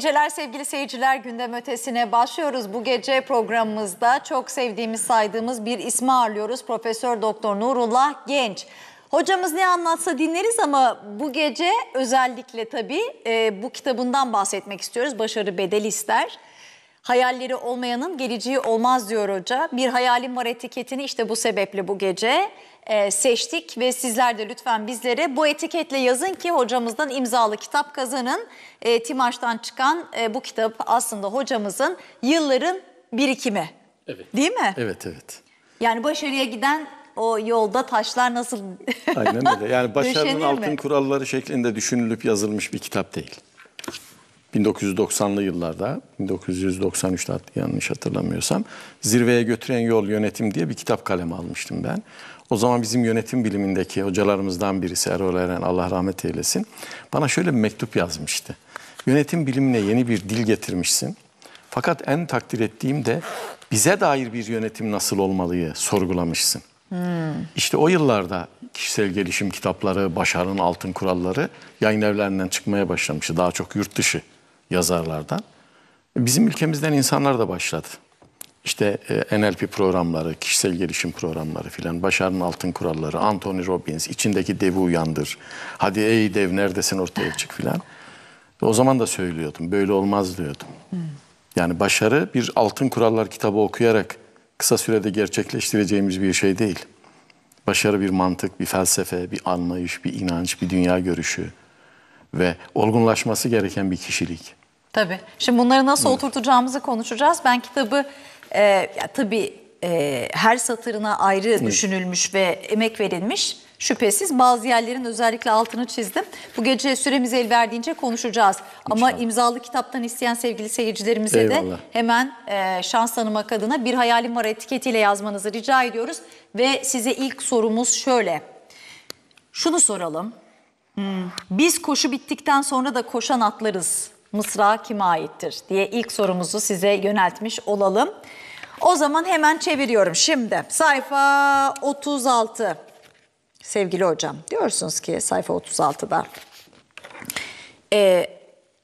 geceler sevgili seyirciler. Gündem ötesine başlıyoruz. Bu gece programımızda çok sevdiğimiz, saydığımız bir ismi ağırlıyoruz. Profesör Doktor Nurullah Genç. Hocamız ne anlatsa dinleriz ama bu gece özellikle tabii e, bu kitabından bahsetmek istiyoruz. Başarı bedel ister. Hayalleri olmayanın geleceği olmaz diyor hoca. Bir hayalim var etiketini işte bu sebeple bu gece e, seçtik ve sizler de lütfen bizlere bu etiketle yazın ki hocamızdan imzalı kitap kazanın. E, Timaş'tan çıkan e, bu kitap aslında hocamızın yılların birikimi. Evet. Değil mi? Evet, evet. Yani başarıya giden o yolda taşlar nasıl Aynen öyle. Yani başarının altın mi? kuralları şeklinde düşünülüp yazılmış bir kitap değil. 1990'lı yıllarda, 1993'te yanlış hatırlamıyorsam, Zirveye Götüren Yol Yönetim diye bir kitap kaleme almıştım ben. O zaman bizim yönetim bilimindeki hocalarımızdan birisi Erol Eren Allah rahmet eylesin bana şöyle bir mektup yazmıştı. Yönetim bilimine yeni bir dil getirmişsin. Fakat en takdir ettiğim de bize dair bir yönetim nasıl olmalıyı sorgulamışsın. Hmm. İşte o yıllarda kişisel gelişim kitapları, başarının altın kuralları yayın evlerinden çıkmaya başlamıştı. Daha çok yurt dışı yazarlardan. Bizim ülkemizden insanlar da başladı işte e, NLP programları, kişisel gelişim programları filan, başarının altın kuralları, Anthony Robbins, içindeki devi uyandır. Hadi ey dev neredesin ortaya çık filan. O zaman da söylüyordum, böyle olmaz diyordum. Hmm. Yani başarı bir altın kurallar kitabı okuyarak kısa sürede gerçekleştireceğimiz bir şey değil. Başarı bir mantık, bir felsefe, bir anlayış, bir inanç, bir dünya görüşü ve olgunlaşması gereken bir kişilik. Tabii. Şimdi bunları nasıl evet. oturtacağımızı konuşacağız. Ben kitabı e, ya, tabii e, her satırına ayrı evet. düşünülmüş ve emek verilmiş. Şüphesiz bazı yerlerin özellikle altını çizdim. Bu gece süremiz el verdiğince konuşacağız. İnşallah. Ama imzalı kitaptan isteyen sevgili seyircilerimize Eyvallah. de hemen e, şans tanımak adına bir hayalim var etiketiyle yazmanızı rica ediyoruz. Ve size ilk sorumuz şöyle. Şunu soralım. Hmm. Biz koşu bittikten sonra da koşan atlarız mısra kime aittir diye ilk sorumuzu size yöneltmiş olalım. O zaman hemen çeviriyorum şimdi. Sayfa 36. Sevgili hocam diyorsunuz ki sayfa 36'da. Ee,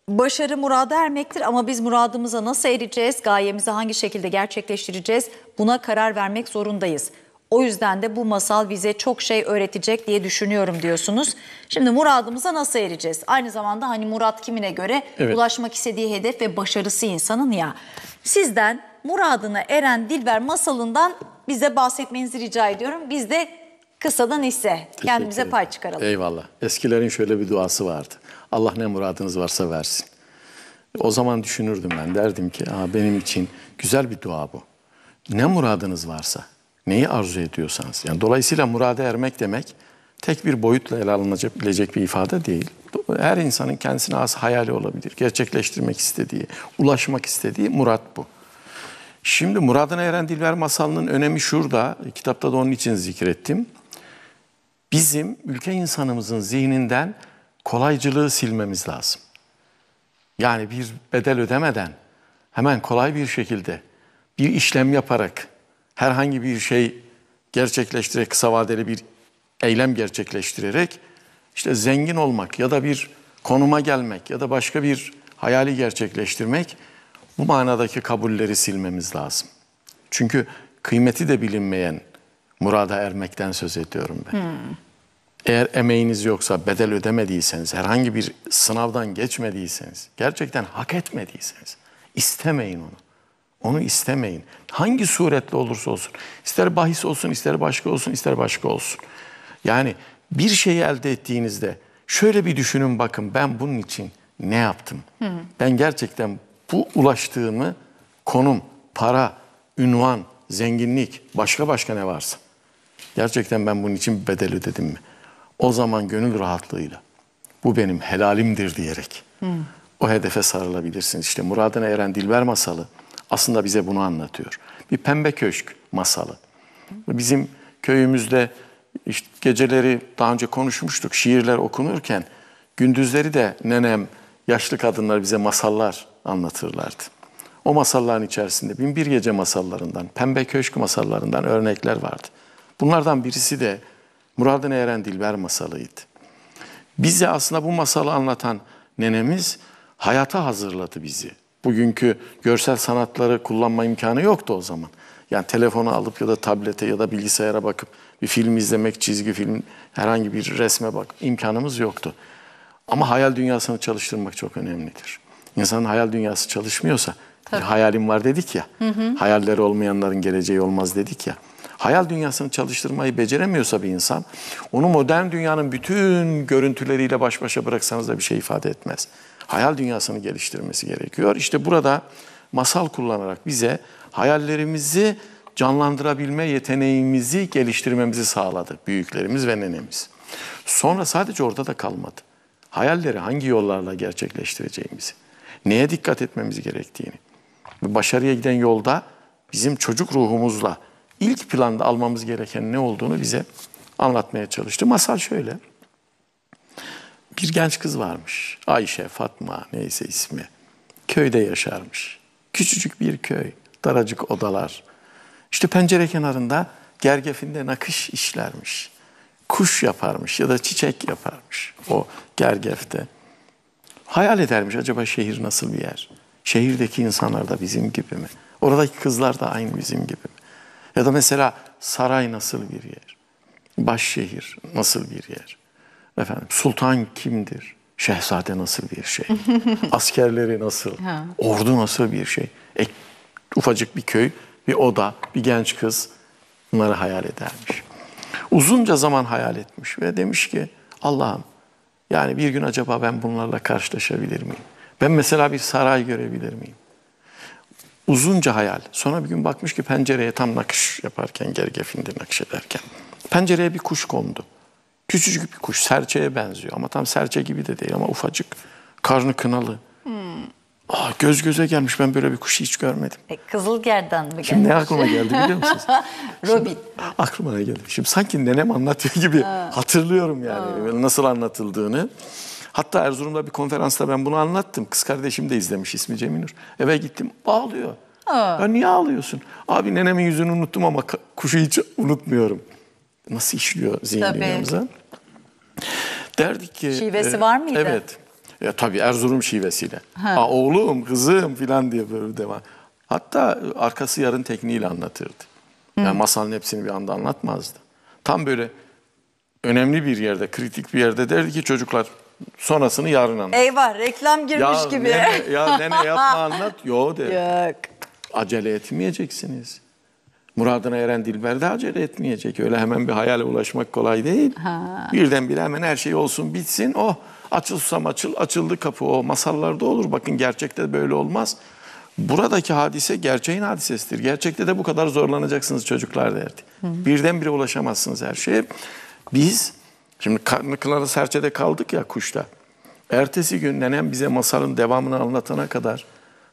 başarı murada ermektir ama biz muradımıza nasıl ereceğiz, gayemizi hangi şekilde gerçekleştireceğiz buna karar vermek zorundayız. O yüzden de bu masal bize çok şey öğretecek diye düşünüyorum diyorsunuz. Şimdi muradımıza nasıl ereceğiz? Aynı zamanda hani murat kimine göre evet. ulaşmak istediği hedef ve başarısı insanın ya. Sizden muradına eren Dilber masalından bize bahsetmenizi rica ediyorum. Biz de kısadan ise kendimize pay çıkaralım. Eyvallah. Eskilerin şöyle bir duası vardı. Allah ne muradınız varsa versin. O zaman düşünürdüm ben. Derdim ki Aa, benim için güzel bir dua bu. Ne muradınız varsa neyi arzu ediyorsanız. Yani dolayısıyla murada ermek demek tek bir boyutla ele alınabilecek bir ifade değil. Her insanın kendisine az hayali olabilir. Gerçekleştirmek istediği, ulaşmak istediği murat bu. Şimdi Murad'ın Eren Dilber masalının önemi şurada. E, kitapta da onun için zikrettim. Bizim ülke insanımızın zihninden kolaycılığı silmemiz lazım. Yani bir bedel ödemeden hemen kolay bir şekilde bir işlem yaparak herhangi bir şey gerçekleştirerek, kısa vadeli bir eylem gerçekleştirerek işte zengin olmak ya da bir konuma gelmek ya da başka bir hayali gerçekleştirmek bu manadaki kabulleri silmemiz lazım. Çünkü kıymeti de bilinmeyen murada ermekten söz ediyorum ben. Hmm. Eğer emeğiniz yoksa, bedel ödemediyseniz, herhangi bir sınavdan geçmediyseniz, gerçekten hak etmediyseniz istemeyin onu. Onu istemeyin. Hangi suretle olursa olsun. İster bahis olsun, ister başka olsun, ister başka olsun. Yani bir şeyi elde ettiğinizde şöyle bir düşünün bakın ben bunun için ne yaptım? Hı Ben gerçekten bu ulaştığımı konum, para, ünvan, zenginlik, başka başka ne varsa. Gerçekten ben bunun için bedel ödedim mi? O zaman gönül rahatlığıyla bu benim helalimdir diyerek hı. o hedefe sarılabilirsiniz. İşte Muradına Eren Dilber masalı aslında bize bunu anlatıyor. Bir pembe köşk masalı. Bizim köyümüzde işte geceleri daha önce konuşmuştuk şiirler okunurken gündüzleri de nenem yaşlı kadınlar bize masallar anlatırlardı. O masalların içerisinde bir Gece masallarından, Pembe Köşk masallarından örnekler vardı. Bunlardan birisi de Muradın Eren Dilber masalıydı. Bize aslında bu masalı anlatan nenemiz hayata hazırladı bizi bugünkü görsel sanatları kullanma imkanı yoktu o zaman. Yani telefonu alıp ya da tablete ya da bilgisayara bakıp bir film izlemek, çizgi film, herhangi bir resme bak imkanımız yoktu. Ama hayal dünyasını çalıştırmak çok önemlidir. İnsanın hayal dünyası çalışmıyorsa, Tabii. bir hayalim var dedik ya, hı hı. hayalleri olmayanların geleceği olmaz dedik ya. Hayal dünyasını çalıştırmayı beceremiyorsa bir insan, onu modern dünyanın bütün görüntüleriyle baş başa bıraksanız da bir şey ifade etmez hayal dünyasını geliştirmesi gerekiyor. İşte burada masal kullanarak bize hayallerimizi canlandırabilme yeteneğimizi geliştirmemizi sağladı büyüklerimiz ve nenemiz. Sonra sadece orada da kalmadı. Hayalleri hangi yollarla gerçekleştireceğimizi, neye dikkat etmemiz gerektiğini, başarıya giden yolda bizim çocuk ruhumuzla ilk planda almamız gereken ne olduğunu bize anlatmaya çalıştı. Masal şöyle bir genç kız varmış. Ayşe, Fatma neyse ismi. Köyde yaşarmış. Küçücük bir köy, daracık odalar. İşte pencere kenarında gergefinde nakış işlermiş. Kuş yaparmış ya da çiçek yaparmış o gergefte. Hayal edermiş acaba şehir nasıl bir yer? Şehirdeki insanlar da bizim gibi mi? Oradaki kızlar da aynı bizim gibi mi? Ya da mesela saray nasıl bir yer? Başşehir nasıl bir yer? Efendim sultan kimdir? Şehzade nasıl bir şey? Askerleri nasıl? Ordu nasıl bir şey? E, ufacık bir köy, bir oda, bir genç kız bunları hayal edermiş. Uzunca zaman hayal etmiş ve demiş ki Allah'ım yani bir gün acaba ben bunlarla karşılaşabilir miyim? Ben mesela bir saray görebilir miyim? Uzunca hayal. Sonra bir gün bakmış ki pencereye tam nakış yaparken, gergefindi nakış ederken. Pencereye bir kuş kondu. Küçücük bir kuş. Serçeye benziyor ama tam serçe gibi de değil ama ufacık. Karnı kınalı. Hmm. Aa, göz göze gelmiş ben böyle bir kuşu hiç görmedim. E, Kızılger'den mi geldi? Şimdi ne aklıma geldi biliyor musunuz? Robin. Şimdi, aklıma ne geldi? Şimdi sanki nenem anlatıyor gibi ha. hatırlıyorum yani ha. nasıl anlatıldığını. Hatta Erzurum'da bir konferansta ben bunu anlattım. Kız kardeşim de izlemiş ismi Ceminur. Eve gittim ağlıyor. Ha. Ya niye ağlıyorsun? Abi nenemin yüzünü unuttum ama kuşu hiç unutmuyorum nasıl işliyor zihinlerimize. Derdik ki... Şivesi e, var mıydı? Evet. Ya, tabii Erzurum şivesiyle. Ha. Aa, oğlum, kızım filan diye böyle devam. Hatta arkası yarın tekniğiyle anlatırdı. Yani Hı. masanın hepsini bir anda anlatmazdı. Tam böyle önemli bir yerde, kritik bir yerde derdi ki çocuklar sonrasını yarın anlat. Eyvah reklam girmiş ya, gibi. Nene, ya nene yapma anlat. Yo de. Yok. Acele etmeyeceksiniz. Muradına eren Dilber'de acele etmeyecek. Öyle hemen bir hayale ulaşmak kolay değil. Ha. Birdenbire hemen her şey olsun bitsin. Oh açıl susam açıl açıldı kapı. O oh, masallarda olur. Bakın gerçekte böyle olmaz. Buradaki hadise gerçeğin hadisesidir. Gerçekte de bu kadar zorlanacaksınız çocuklar derdi. Hı. Birdenbire ulaşamazsınız her şeye. Biz şimdi Klara Serçe'de kaldık ya kuşta. Ertesi gün nenem bize masalın devamını anlatana kadar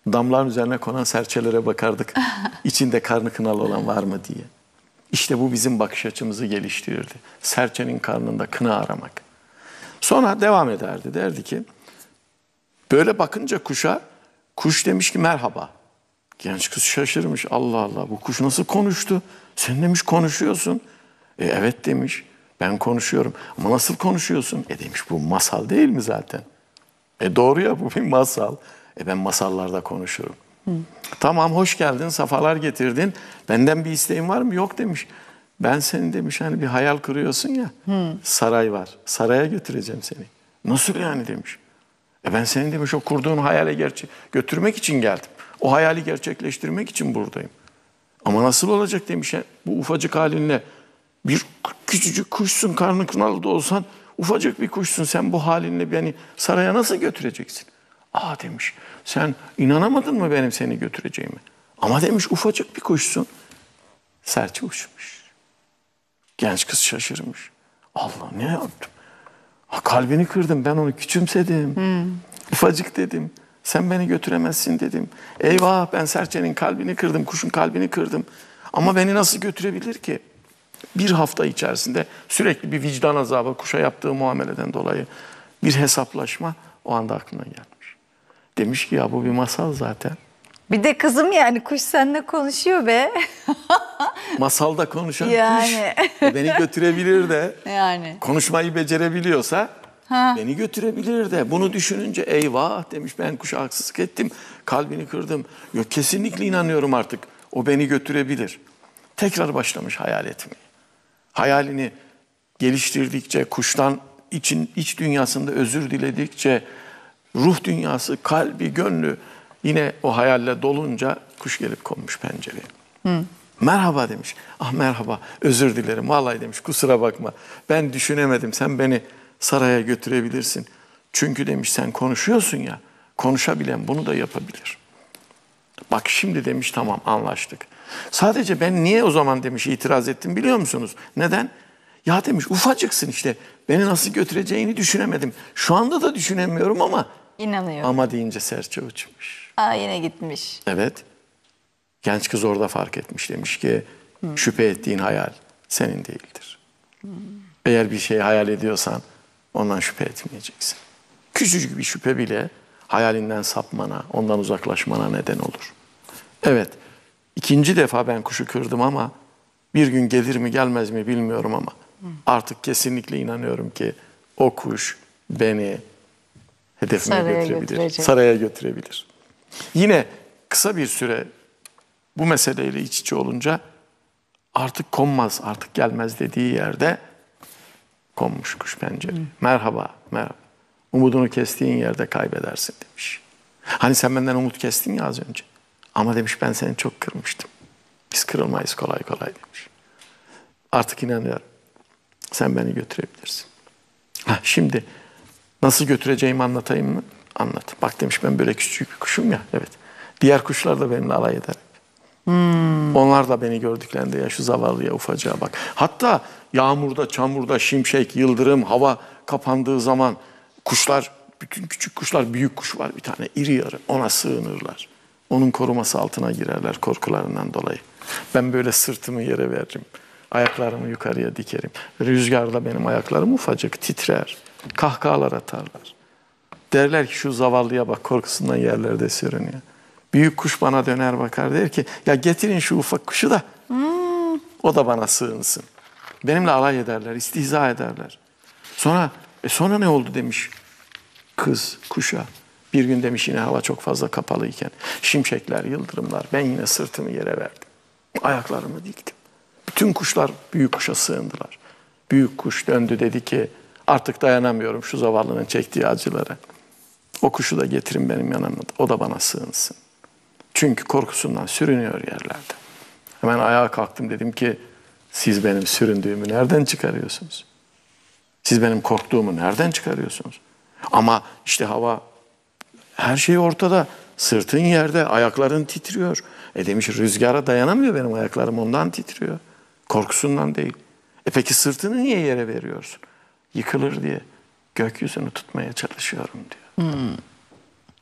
damların üzerine konan serçelere bakardık. İçinde karnı kınalı olan var mı diye. İşte bu bizim bakış açımızı geliştirirdi. Serçenin karnında kına aramak. Sonra devam ederdi. Derdi ki böyle bakınca kuşa kuş demiş ki merhaba. Genç kız şaşırmış. Allah Allah bu kuş nasıl konuştu? Sen demiş konuşuyorsun. E, evet demiş. Ben konuşuyorum. Ama nasıl konuşuyorsun? E demiş bu masal değil mi zaten? E doğru ya bu bir masal. E ben masallarda konuşurum. Hı. Tamam hoş geldin, safalar getirdin. Benden bir isteğin var mı? Yok demiş. Ben seni demiş hani bir hayal kırıyorsun ya. Hı. Saray var. Saraya götüreceğim seni. Nasıl yani demiş. E ben seni demiş o kurduğun hayale gerçek götürmek için geldim. O hayali gerçekleştirmek için buradayım. Ama nasıl olacak demiş ya, bu ufacık halinle. Bir küçücük kuşsun karnı kınalı da olsan ufacık bir kuşsun sen bu halinle beni saraya nasıl götüreceksin? Aa demiş sen inanamadın mı benim seni götüreceğimi? Ama demiş ufacık bir kuşsun. Serçe uçmuş. Genç kız şaşırmış. Allah ne yaptım? Ha, kalbini kırdım ben onu küçümsedim. Hmm. Ufacık dedim. Sen beni götüremezsin dedim. Eyvah ben serçenin kalbini kırdım, kuşun kalbini kırdım. Ama beni nasıl götürebilir ki? Bir hafta içerisinde sürekli bir vicdan azabı kuşa yaptığı muameleden dolayı bir hesaplaşma o anda aklına geldi. Demiş ki ya bu bir masal zaten. Bir de kızım yani kuş seninle konuşuyor be. Masalda konuşan yani. kuş o beni götürebilir de. Yani. Konuşmayı becerebiliyorsa ha. beni götürebilir de. Bunu düşününce eyvah demiş ben kuşa haksızlık ettim. Kalbini kırdım. Yok kesinlikle inanıyorum artık. O beni götürebilir. Tekrar başlamış hayal etmeye. Hayalini geliştirdikçe kuştan için iç dünyasında özür diledikçe ruh dünyası, kalbi, gönlü yine o hayalle dolunca kuş gelip konmuş pencereye. Hı. Merhaba demiş. Ah merhaba özür dilerim vallahi demiş kusura bakma. Ben düşünemedim sen beni saraya götürebilirsin. Çünkü demiş sen konuşuyorsun ya konuşabilen bunu da yapabilir. Bak şimdi demiş tamam anlaştık. Sadece ben niye o zaman demiş itiraz ettim biliyor musunuz? Neden? Ya demiş ufacıksın işte beni nasıl götüreceğini düşünemedim. Şu anda da düşünemiyorum ama İnanıyorum. Ama deyince serçe uçmuş. Aa yine gitmiş. Evet. Genç kız orada fark etmiş demiş ki Hı. şüphe ettiğin hayal senin değildir. Hı. Eğer bir şey hayal ediyorsan ondan şüphe etmeyeceksin. Küçücük bir şüphe bile hayalinden sapmana, ondan uzaklaşmana neden olur. Evet, ikinci defa ben kuşu kırdım ama bir gün gelir mi gelmez mi bilmiyorum ama artık kesinlikle inanıyorum ki o kuş beni hedefine Saraya götürebilir. Götürecek. Saraya götürebilir. Yine kısa bir süre bu meseleyle iç içe olunca artık konmaz, artık gelmez dediği yerde konmuş kuş pencere. Merhaba, merhaba. Umudunu kestiğin yerde kaybedersin demiş. Hani sen benden umut kestin ya az önce. Ama demiş ben seni çok kırmıştım. Biz kırılmayız kolay kolay demiş. Artık inanıyorum. Sen beni götürebilirsin. Ha, şimdi Nasıl götüreceğimi anlatayım mı? Anlat. Bak demiş ben böyle küçük bir kuşum ya. Evet. Diğer kuşlar da benimle alay eder. Hmm. Onlar da beni gördüklerinde ya şu zavallıya ufacağa bak. Hatta yağmurda, çamurda, şimşek, yıldırım, hava kapandığı zaman kuşlar, bütün küçük kuşlar, büyük kuş var bir tane iri yarı ona sığınırlar. Onun koruması altına girerler korkularından dolayı. Ben böyle sırtımı yere veririm. Ayaklarımı yukarıya dikerim. Rüzgarda benim ayaklarım ufacık titrer. Kahkahalar atarlar. Derler ki şu zavallıya bak korkusundan yerlerde sürünüyor. Büyük kuş bana döner bakar der ki ya getirin şu ufak kuşu da o da bana sığınsın. Benimle alay ederler, istihza ederler. Sonra e sonra ne oldu demiş kız kuşa. Bir gün demiş yine hava çok fazla kapalı iken şimşekler, yıldırımlar ben yine sırtımı yere verdim. Ayaklarımı diktim. Bütün kuşlar büyük kuşa sığındılar. Büyük kuş döndü dedi ki Artık dayanamıyorum şu zavallının çektiği acılara. O kuşu da getirin benim yanıma. O da bana sığınsın. Çünkü korkusundan sürünüyor yerlerde. Hemen ayağa kalktım dedim ki siz benim süründüğümü nereden çıkarıyorsunuz? Siz benim korktuğumu nereden çıkarıyorsunuz? Ama işte hava her şey ortada. Sırtın yerde, ayakların titriyor. E demiş rüzgara dayanamıyor benim ayaklarım ondan titriyor. Korkusundan değil. E peki sırtını niye yere veriyorsun? yıkılır diye gökyüzünü tutmaya çalışıyorum diyor. Hmm.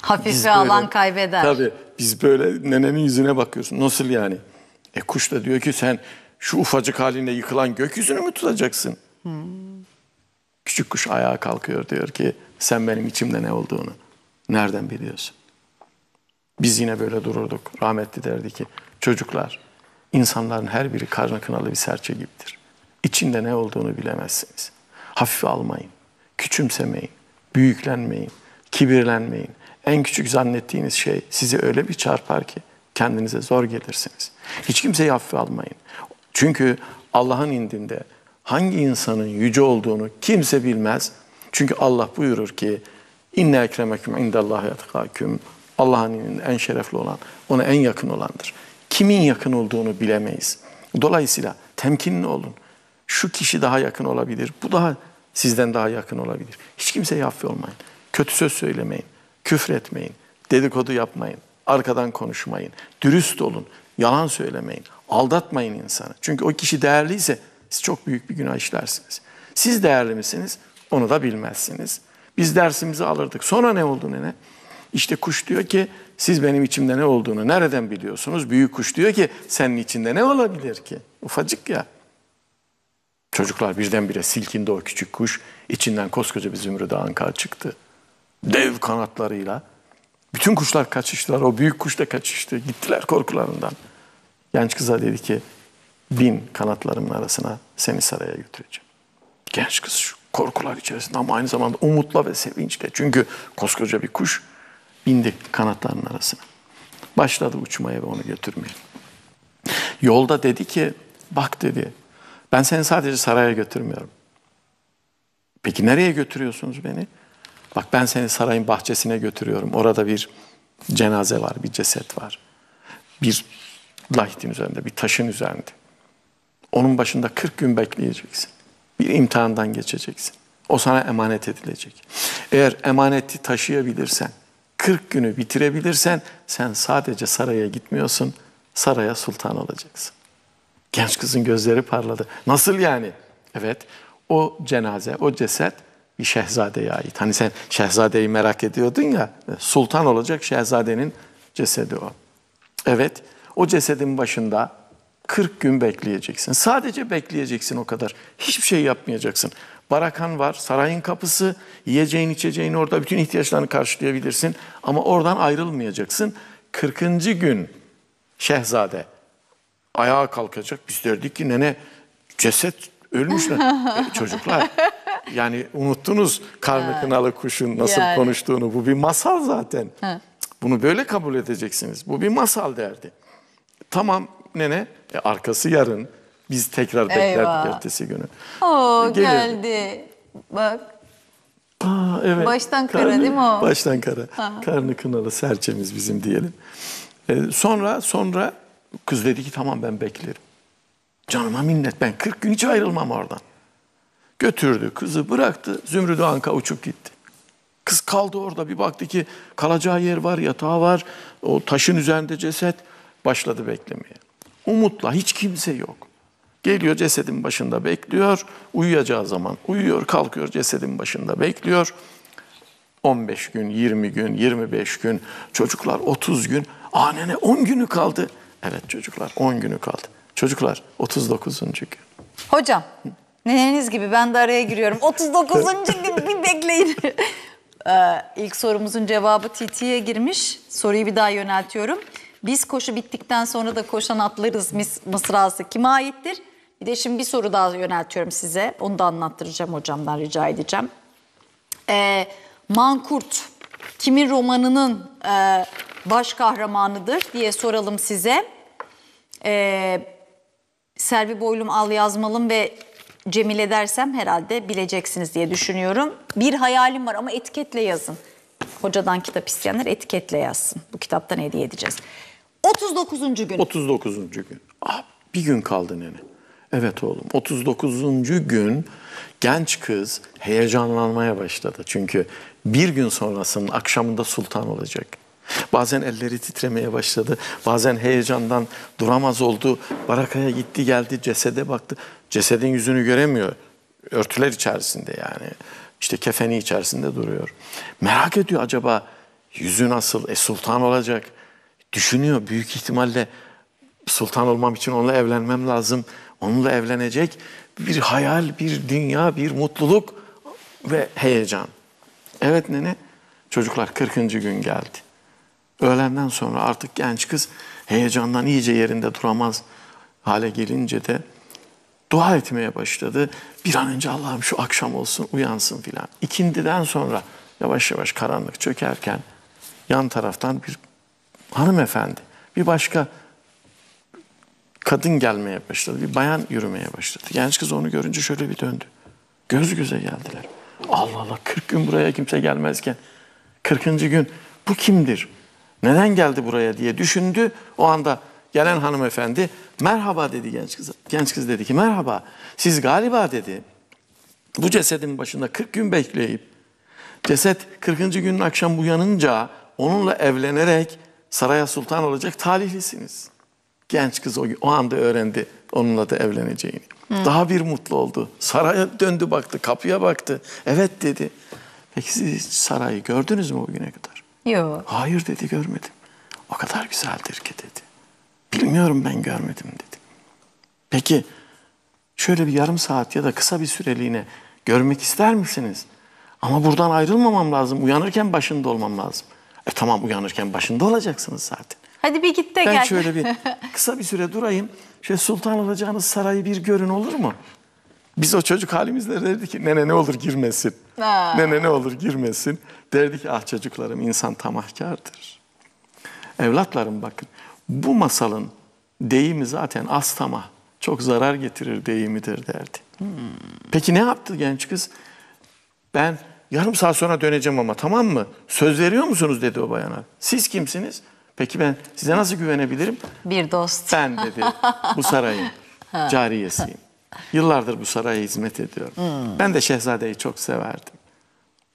Hafife biz alan kaybeder. Tabii biz böyle nenenin yüzüne bakıyorsun. Nasıl yani? E kuş da diyor ki sen şu ufacık halinde yıkılan gökyüzünü mü tutacaksın? Hmm. Küçük kuş ayağa kalkıyor diyor ki sen benim içimde ne olduğunu nereden biliyorsun? Biz yine böyle dururduk. Rahmetli derdi ki çocuklar insanların her biri karnı kınalı bir serçe gibidir. İçinde ne olduğunu bilemezsiniz hafife almayın, küçümsemeyin, büyüklenmeyin, kibirlenmeyin. En küçük zannettiğiniz şey sizi öyle bir çarpar ki kendinize zor gelirsiniz. Hiç kimseyi hafife almayın. Çünkü Allah'ın indinde hangi insanın yüce olduğunu kimse bilmez. Çünkü Allah buyurur ki inne ekremeküm indallahi etkaküm Allah'ın indinde en şerefli olan ona en yakın olandır. Kimin yakın olduğunu bilemeyiz. Dolayısıyla temkinli olun. Şu kişi daha yakın olabilir. Bu daha sizden daha yakın olabilir. Hiç kimseye affi olmayın. Kötü söz söylemeyin. Küfür etmeyin. Dedikodu yapmayın. Arkadan konuşmayın. Dürüst olun. Yalan söylemeyin. Aldatmayın insanı. Çünkü o kişi değerliyse siz çok büyük bir günah işlersiniz. Siz değerli misiniz? Onu da bilmezsiniz. Biz dersimizi alırdık. Sonra ne oldu ne? İşte kuş diyor ki siz benim içimde ne olduğunu nereden biliyorsunuz? Büyük kuş diyor ki senin içinde ne olabilir ki? Ufacık ya. Çocuklar birdenbire silkindi o küçük kuş. İçinden koskoca bir zümrüt anka çıktı. Dev kanatlarıyla. Bütün kuşlar kaçıştılar. O büyük kuş da kaçıştı. Gittiler korkularından. Genç kıza dedi ki bin kanatlarımın arasına seni saraya götüreceğim. Genç kız şu korkular içerisinde ama aynı zamanda umutla ve sevinçle. Çünkü koskoca bir kuş bindi kanatlarının arasına. Başladı uçmaya ve onu götürmeye. Yolda dedi ki bak dedi ben seni sadece saraya götürmüyorum. Peki nereye götürüyorsunuz beni? Bak ben seni sarayın bahçesine götürüyorum. Orada bir cenaze var, bir ceset var. Bir lahitin üzerinde, bir taşın üzerinde. Onun başında 40 gün bekleyeceksin. Bir imtihandan geçeceksin. O sana emanet edilecek. Eğer emaneti taşıyabilirsen, 40 günü bitirebilirsen sen sadece saraya gitmiyorsun, saraya sultan olacaksın. Genç kızın gözleri parladı. Nasıl yani? Evet, o cenaze, o ceset bir şehzadeye ait. Hani sen şehzadeyi merak ediyordun ya, e, sultan olacak şehzadenin cesedi o. Evet, o cesedin başında 40 gün bekleyeceksin. Sadece bekleyeceksin o kadar. Hiçbir şey yapmayacaksın. Barakan var, sarayın kapısı, yiyeceğin içeceğin orada bütün ihtiyaçlarını karşılayabilirsin. Ama oradan ayrılmayacaksın. 40. gün şehzade ayağa kalkacak. Biz derdik ki nene ceset ölmüş e, çocuklar. Yani unuttunuz karnı kınalı kuşun nasıl yani. konuştuğunu. Bu bir masal zaten. Bunu böyle kabul edeceksiniz. Bu bir masal derdi. Tamam nene e, arkası yarın. Biz tekrar Eyvah. beklerdik ertesi günü. Oo Gelirdi. geldi. Bak. Aa, evet. Baştan kara karnı, değil mi o? Baştan kara. Ha. Karnı kınalı serçemiz bizim diyelim. Ee, sonra sonra Kız dedi ki tamam ben beklerim. Canıma minnet ben 40 gün hiç ayrılmam oradan. Götürdü kızı bıraktı Zümrüt Anka uçup gitti. Kız kaldı orada bir baktı ki kalacağı yer var yatağı var o taşın üzerinde ceset başladı beklemeye. Umutla hiç kimse yok. Geliyor cesedin başında bekliyor. Uyuyacağı zaman uyuyor, kalkıyor cesedin başında bekliyor. 15 gün, 20 gün, 25 gün, çocuklar 30 gün. Anene 10 günü kaldı. Evet çocuklar 10 günü kaldı. Çocuklar 39. gün. Hocam neneniz gibi ben de araya giriyorum. 39. gün bir bekleyin. Ee, ilk sorumuzun cevabı TT'ye girmiş. Soruyu bir daha yöneltiyorum. Biz koşu bittikten sonra da koşan atlarız mis mısrası kime aittir? Bir de şimdi bir soru daha yöneltiyorum size. Onu da anlattıracağım hocamdan rica edeceğim. Ee, Mankurt kimin romanının e, baş kahramanıdır diye soralım size. Ee, Servi Boylum Al Yazmalım ve Cemile dersem herhalde bileceksiniz diye düşünüyorum. Bir hayalim var ama etiketle yazın. Hocadan kitap isteyenler etiketle yazsın. Bu kitaptan hediye edeceğiz. 39. gün. 39. gün. Ah, bir gün kaldı nene. Evet oğlum 39. gün genç kız heyecanlanmaya başladı. Çünkü bir gün sonrasının akşamında sultan olacak. Bazen elleri titremeye başladı. Bazen heyecandan duramaz oldu. Barakaya gitti geldi cesede baktı. Cesedin yüzünü göremiyor. Örtüler içerisinde yani. İşte kefeni içerisinde duruyor. Merak ediyor acaba yüzü nasıl? E sultan olacak. Düşünüyor büyük ihtimalle sultan olmam için onunla evlenmem lazım. Onunla evlenecek bir hayal, bir dünya, bir mutluluk ve heyecan. Evet nene çocuklar 40. gün geldi. Öğlenden sonra artık genç kız heyecandan iyice yerinde duramaz hale gelince de dua etmeye başladı. Bir an önce Allah'ım şu akşam olsun uyansın filan. İkindiden sonra yavaş yavaş karanlık çökerken yan taraftan bir hanımefendi, bir başka kadın gelmeye başladı. Bir bayan yürümeye başladı. Genç kız onu görünce şöyle bir döndü. Göz göze geldiler. Allah Allah 40 gün buraya kimse gelmezken 40. gün bu kimdir? Neden geldi buraya diye düşündü. O anda gelen hanımefendi merhaba dedi genç kız. Genç kız dedi ki merhaba siz galiba dedi bu cesedin başında 40 gün bekleyip ceset 40. günün akşam uyanınca onunla evlenerek saraya sultan olacak talihlisiniz. Genç kız o, o anda öğrendi onunla da evleneceğini. Hmm. Daha bir mutlu oldu. Saraya döndü baktı, kapıya baktı. Evet dedi. Peki siz sarayı gördünüz mü bugüne kadar? Yok. Hayır dedi görmedim. O kadar güzeldir ki dedi. Bilmiyorum ben görmedim dedim. Peki şöyle bir yarım saat ya da kısa bir süreliğine görmek ister misiniz? Ama buradan ayrılmamam lazım. Uyanırken başında olmam lazım. E tamam uyanırken başında olacaksınız zaten. Hadi bir git de ben gel. Ben şöyle bir kısa bir süre durayım. Şöyle Sultan Olacağınız sarayı bir görün olur mu? Biz o çocuk halimizde derdik ki nene ne olur girmesin. Ha. Nene ne olur girmesin. Derdik ah çocuklarım insan tamahkardır. Evlatlarım bakın bu masalın deyimi zaten az tamah. Çok zarar getirir deyimidir derdi. Hmm. Peki ne yaptı genç kız? Ben yarım saat sonra döneceğim ama tamam mı? Söz veriyor musunuz dedi o bayana. Siz kimsiniz? Peki ben size nasıl güvenebilirim? Bir dost. Ben dedi bu sarayın cariyesiyim. Yıllardır bu saraya hizmet ediyorum. Hmm. Ben de şehzadeyi çok severdim.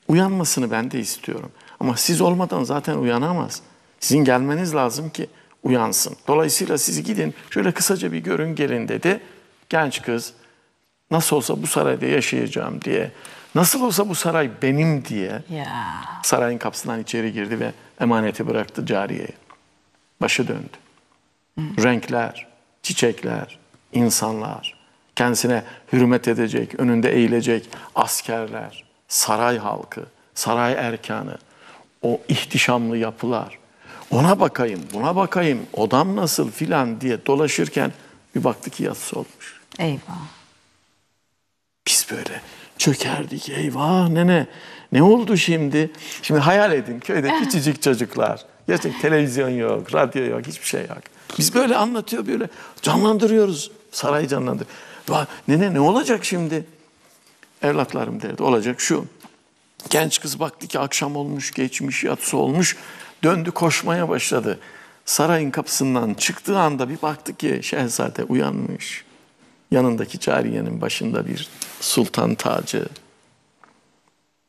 Uyanmasını ben de istiyorum. Ama siz olmadan zaten uyanamaz. Sizin gelmeniz lazım ki uyansın. Dolayısıyla siz gidin şöyle kısaca bir görün gelin dedi. Genç kız nasıl olsa bu sarayda yaşayacağım diye. Nasıl olsa bu saray benim diye yeah. sarayın kapısından içeri girdi ve emaneti bıraktı cariyeye. Başı döndü. Hmm. Renkler, çiçekler, insanlar, kendisine hürmet edecek, önünde eğilecek askerler, saray halkı, saray erkanı, o ihtişamlı yapılar. Ona bakayım, buna bakayım, odam nasıl filan diye dolaşırken bir baktı ki yatısı olmuş. Eyvah. Biz böyle çökerdik. Eyvah nene ne oldu şimdi? Şimdi hayal edin köyde eh. küçücük çocuklar. Gerçekten televizyon yok, radyo yok, hiçbir şey yok. Biz böyle anlatıyor böyle canlandırıyoruz. Sarayı canlandırıyoruz. Nene ne olacak şimdi? Evlatlarım derdi olacak şu. Genç kız baktı ki akşam olmuş, geçmiş, yatsı olmuş. Döndü koşmaya başladı. Sarayın kapısından çıktığı anda bir baktı ki şehzade uyanmış. Yanındaki cariyenin başında bir sultan tacı.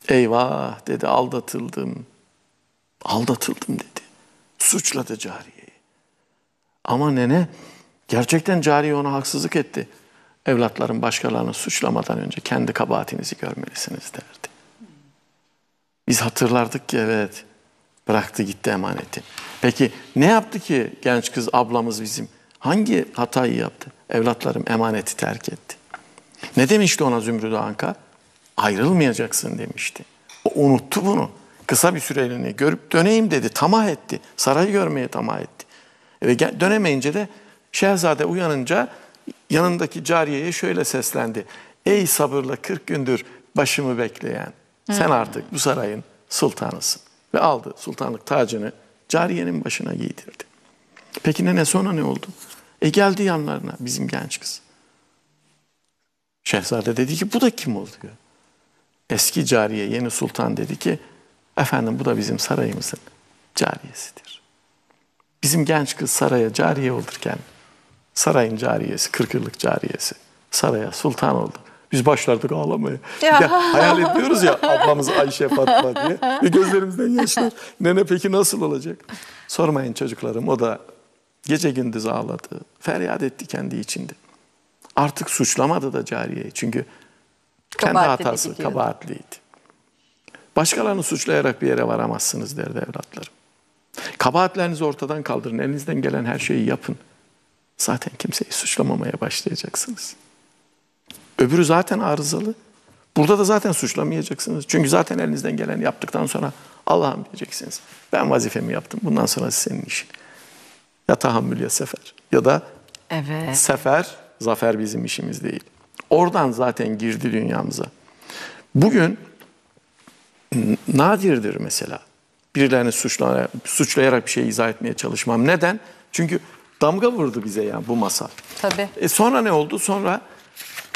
Eyvah dedi aldatıldım. Aldatıldım dedi. Suçladı cariyeyi. Ama nene gerçekten cariye ona haksızlık etti evlatların başkalarını suçlamadan önce kendi kabahatinizi görmelisiniz derdi. Biz hatırlardık ki evet bıraktı gitti emaneti. Peki ne yaptı ki genç kız ablamız bizim? Hangi hatayı yaptı? Evlatlarım emaneti terk etti. Ne demişti ona Zümrüt Anka? Ayrılmayacaksın demişti. O unuttu bunu. Kısa bir süreliğine görüp döneyim dedi. Tamah etti. Sarayı görmeye tamah etti. Ve dönemeyince de şehzade uyanınca yanındaki cariyeye şöyle seslendi. Ey sabırla 40 gündür başımı bekleyen sen hmm. artık bu sarayın sultanısın. Ve aldı sultanlık tacını cariyenin başına giydirdi. Peki nene sonra ne oldu? E geldi yanlarına bizim genç kız. Şehzade dedi ki bu da kim oluyor? Eski cariye yeni sultan dedi ki efendim bu da bizim sarayımızın cariyesidir. Bizim genç kız saraya cariye olurken Sarayın cariyesi, 40 yıllık cariyesi. Saraya sultan oldu. Biz başlardık ağlamaya. Ya. ya hayal ediyoruz ya ablamız Ayşe Fatma diye. Ve gözlerimizden yaşlar. Nene peki nasıl olacak? Sormayın çocuklarım o da gece gündüz ağladı. Feryat etti kendi içinde. Artık suçlamadı da cariyeyi. Çünkü kendi kabahatli hatası kabahatliydi. Başkalarını suçlayarak bir yere varamazsınız derdi evlatlarım. Kabahatlerinizi ortadan kaldırın. Elinizden gelen her şeyi yapın zaten kimseyi suçlamamaya başlayacaksınız. Öbürü zaten arızalı. Burada da zaten suçlamayacaksınız. Çünkü zaten elinizden geleni yaptıktan sonra Allah'ım diyeceksiniz. Ben vazifemi yaptım. Bundan sonra senin işin. Ya tahammül ya sefer. Ya da evet. sefer, zafer bizim işimiz değil. Oradan zaten girdi dünyamıza. Bugün nadirdir mesela. Birilerini suçlayarak, suçlayarak bir şey izah etmeye çalışmam. Neden? Çünkü damga vurdu bize yani bu masal. Tabii. E sonra ne oldu? Sonra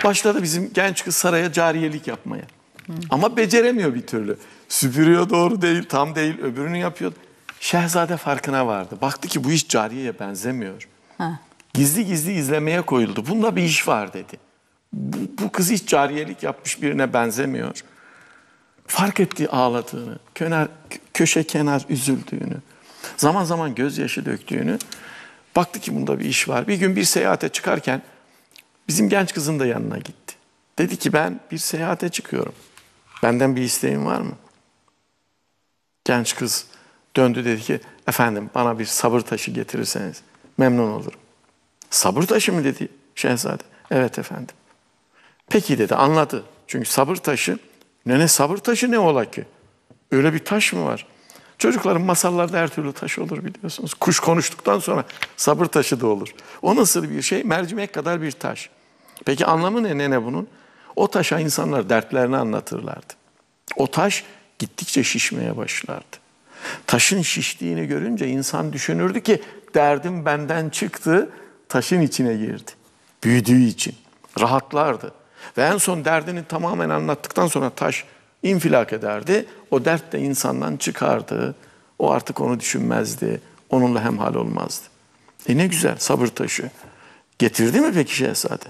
başladı bizim genç kız saraya cariyelik yapmaya. Hı. Ama beceremiyor bir türlü. Süpürüyor doğru değil, tam değil, öbürünü yapıyor. Şehzade farkına vardı. Baktı ki bu iş cariyeye benzemiyor. Ha. Gizli gizli izlemeye koyuldu. Bunda bir iş var dedi. Bu, bu kız hiç cariyelik yapmış birine benzemiyor. Fark etti ağladığını, köner, köşe kenar üzüldüğünü, zaman zaman gözyaşı döktüğünü. Baktı ki bunda bir iş var. Bir gün bir seyahate çıkarken bizim genç kızın da yanına gitti. Dedi ki ben bir seyahate çıkıyorum. Benden bir isteğin var mı? Genç kız döndü dedi ki efendim bana bir sabır taşı getirirseniz memnun olurum. Sabır taşı mı dedi şehzade. Evet efendim. Peki dedi anladı. Çünkü sabır taşı ne ne sabır taşı ne ola ki? Öyle bir taş mı var? Çocukların masallarda her türlü taşı olur biliyorsunuz. Kuş konuştuktan sonra sabır taşı da olur. O nasıl bir şey? Mercimek kadar bir taş. Peki anlamı ne nene bunun? O taşa insanlar dertlerini anlatırlardı. O taş gittikçe şişmeye başlardı. Taşın şiştiğini görünce insan düşünürdü ki derdim benden çıktı, taşın içine girdi. Büyüdüğü için rahatlardı. Ve en son derdini tamamen anlattıktan sonra taş infilak ederdi. O dert de insandan çıkardı. O artık onu düşünmezdi. Onunla hemhal olmazdı. E ne güzel sabır taşı. Getirdi mi peki şehzade?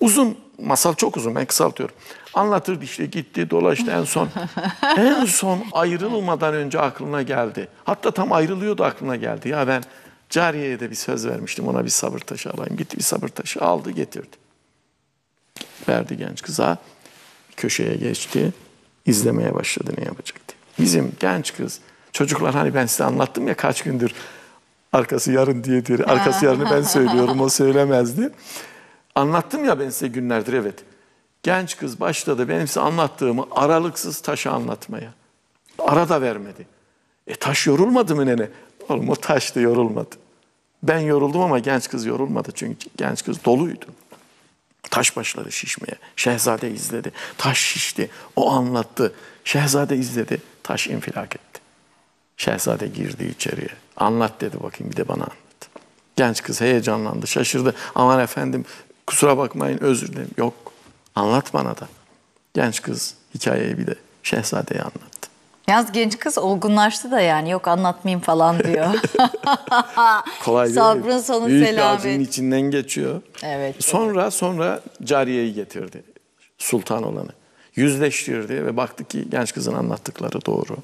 Uzun, masal çok uzun ben kısaltıyorum. Anlatırdı işte gitti dolaştı en son. en son ayrılmadan önce aklına geldi. Hatta tam ayrılıyordu aklına geldi. Ya ben cariyeye de bir söz vermiştim ona bir sabır taşı alayım. Gitti bir sabır taşı aldı getirdi. Verdi genç kıza. Köşeye geçti izlemeye başladı ne yapacak diye. Bizim genç kız, çocuklar hani ben size anlattım ya kaç gündür arkası yarın diye diye, arkası yarını ben söylüyorum o söylemezdi. Anlattım ya ben size günlerdir evet. Genç kız başladı benim size anlattığımı aralıksız taşa anlatmaya. Arada vermedi. E taş yorulmadı mı nene? Oğlum o taş da yorulmadı. Ben yoruldum ama genç kız yorulmadı çünkü genç kız doluydu. Taş başladı şişmeye. Şehzade izledi. Taş şişti. O anlattı. Şehzade izledi. Taş infilak etti. Şehzade girdi içeriye. Anlat dedi bakayım bir de bana anlat. Genç kız heyecanlandı, şaşırdı. Aman efendim kusura bakmayın özür dilerim. Yok anlat bana da. Genç kız hikayeyi bir de şehzadeye anlat. Yalnız genç kız olgunlaştı da yani yok anlatmayayım falan diyor. Kolay değil. Sabrın sonu Büyük selamet. Büyük içinden geçiyor. Evet. Sonra evet. sonra cariyeyi getirdi. Sultan olanı. Yüzleştirdi ve baktı ki genç kızın anlattıkları doğru.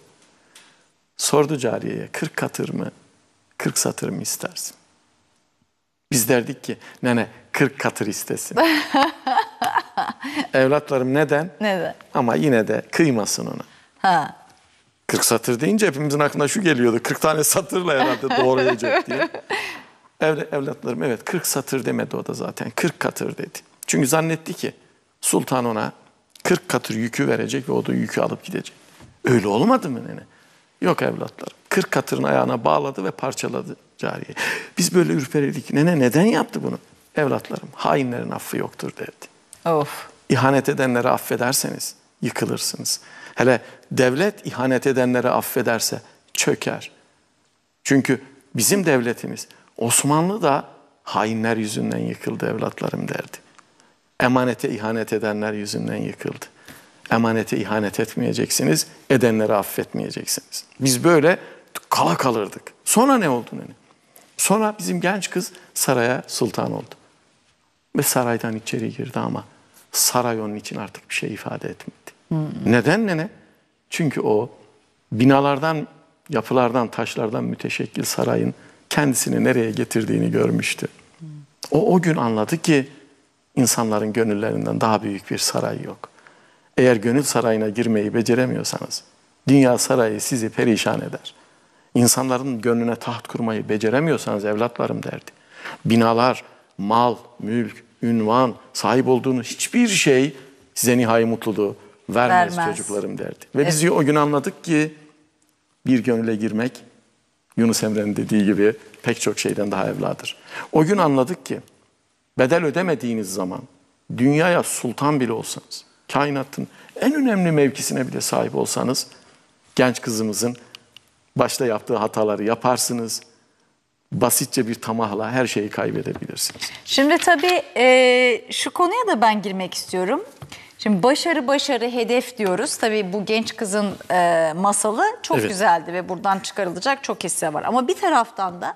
Sordu cariyeye 40 katır mı, 40 satır mı istersin? Biz derdik ki nene 40 katır istesin. Evlatlarım neden? Neden? Ama yine de kıymasın onu. Ha. 40 satır deyince hepimizin aklına şu geliyordu. 40 tane satırla herhalde doğrayacak diye. Evl evlatlarım evet 40 satır demedi o da zaten. 40 katır dedi. Çünkü zannetti ki sultan ona 40 katır yükü verecek ve o da yükü alıp gidecek. Öyle olmadı mı nene? Yok evlatlarım, 40 katırın ayağına bağladı ve parçaladı cariye. Biz böyle ürperdik. Nene neden yaptı bunu? Evlatlarım hainlerin affı yoktur dedi. Of. İhanet edenleri affederseniz yıkılırsınız. Hele devlet ihanet edenlere affederse çöker. Çünkü bizim devletimiz Osmanlı da hainler yüzünden yıkıldı evlatlarım derdi. Emanete ihanet edenler yüzünden yıkıldı. Emanete ihanet etmeyeceksiniz, edenleri affetmeyeceksiniz. Biz böyle kala kalırdık. Sonra ne oldu nene? Sonra bizim genç kız saraya sultan oldu. Ve saraydan içeri girdi ama saray onun için artık bir şey ifade etmedi. Neden nene? Çünkü o binalardan, yapılardan, taşlardan müteşekkil sarayın kendisini nereye getirdiğini görmüştü. O, o gün anladı ki insanların gönüllerinden daha büyük bir saray yok. Eğer gönül sarayına girmeyi beceremiyorsanız, dünya sarayı sizi perişan eder. İnsanların gönlüne taht kurmayı beceremiyorsanız evlatlarım derdi. Binalar, mal, mülk, ünvan, sahip olduğunuz hiçbir şey size nihai mutluluğu, vermez, vermez. çocuklarım derdi. Ve evet. biz o gün anladık ki bir gönüle girmek Yunus Emre'nin dediği gibi pek çok şeyden daha evladır. O gün anladık ki bedel ödemediğiniz zaman dünyaya sultan bile olsanız, kainatın en önemli mevkisine bile sahip olsanız genç kızımızın başta yaptığı hataları yaparsınız. Basitçe bir tamahla her şeyi kaybedebilirsiniz. Şimdi tabii e, şu konuya da ben girmek istiyorum. Şimdi başarı başarı hedef diyoruz. Tabii bu genç kızın e, masalı çok evet. güzeldi ve buradan çıkarılacak çok hisse var. Ama bir taraftan da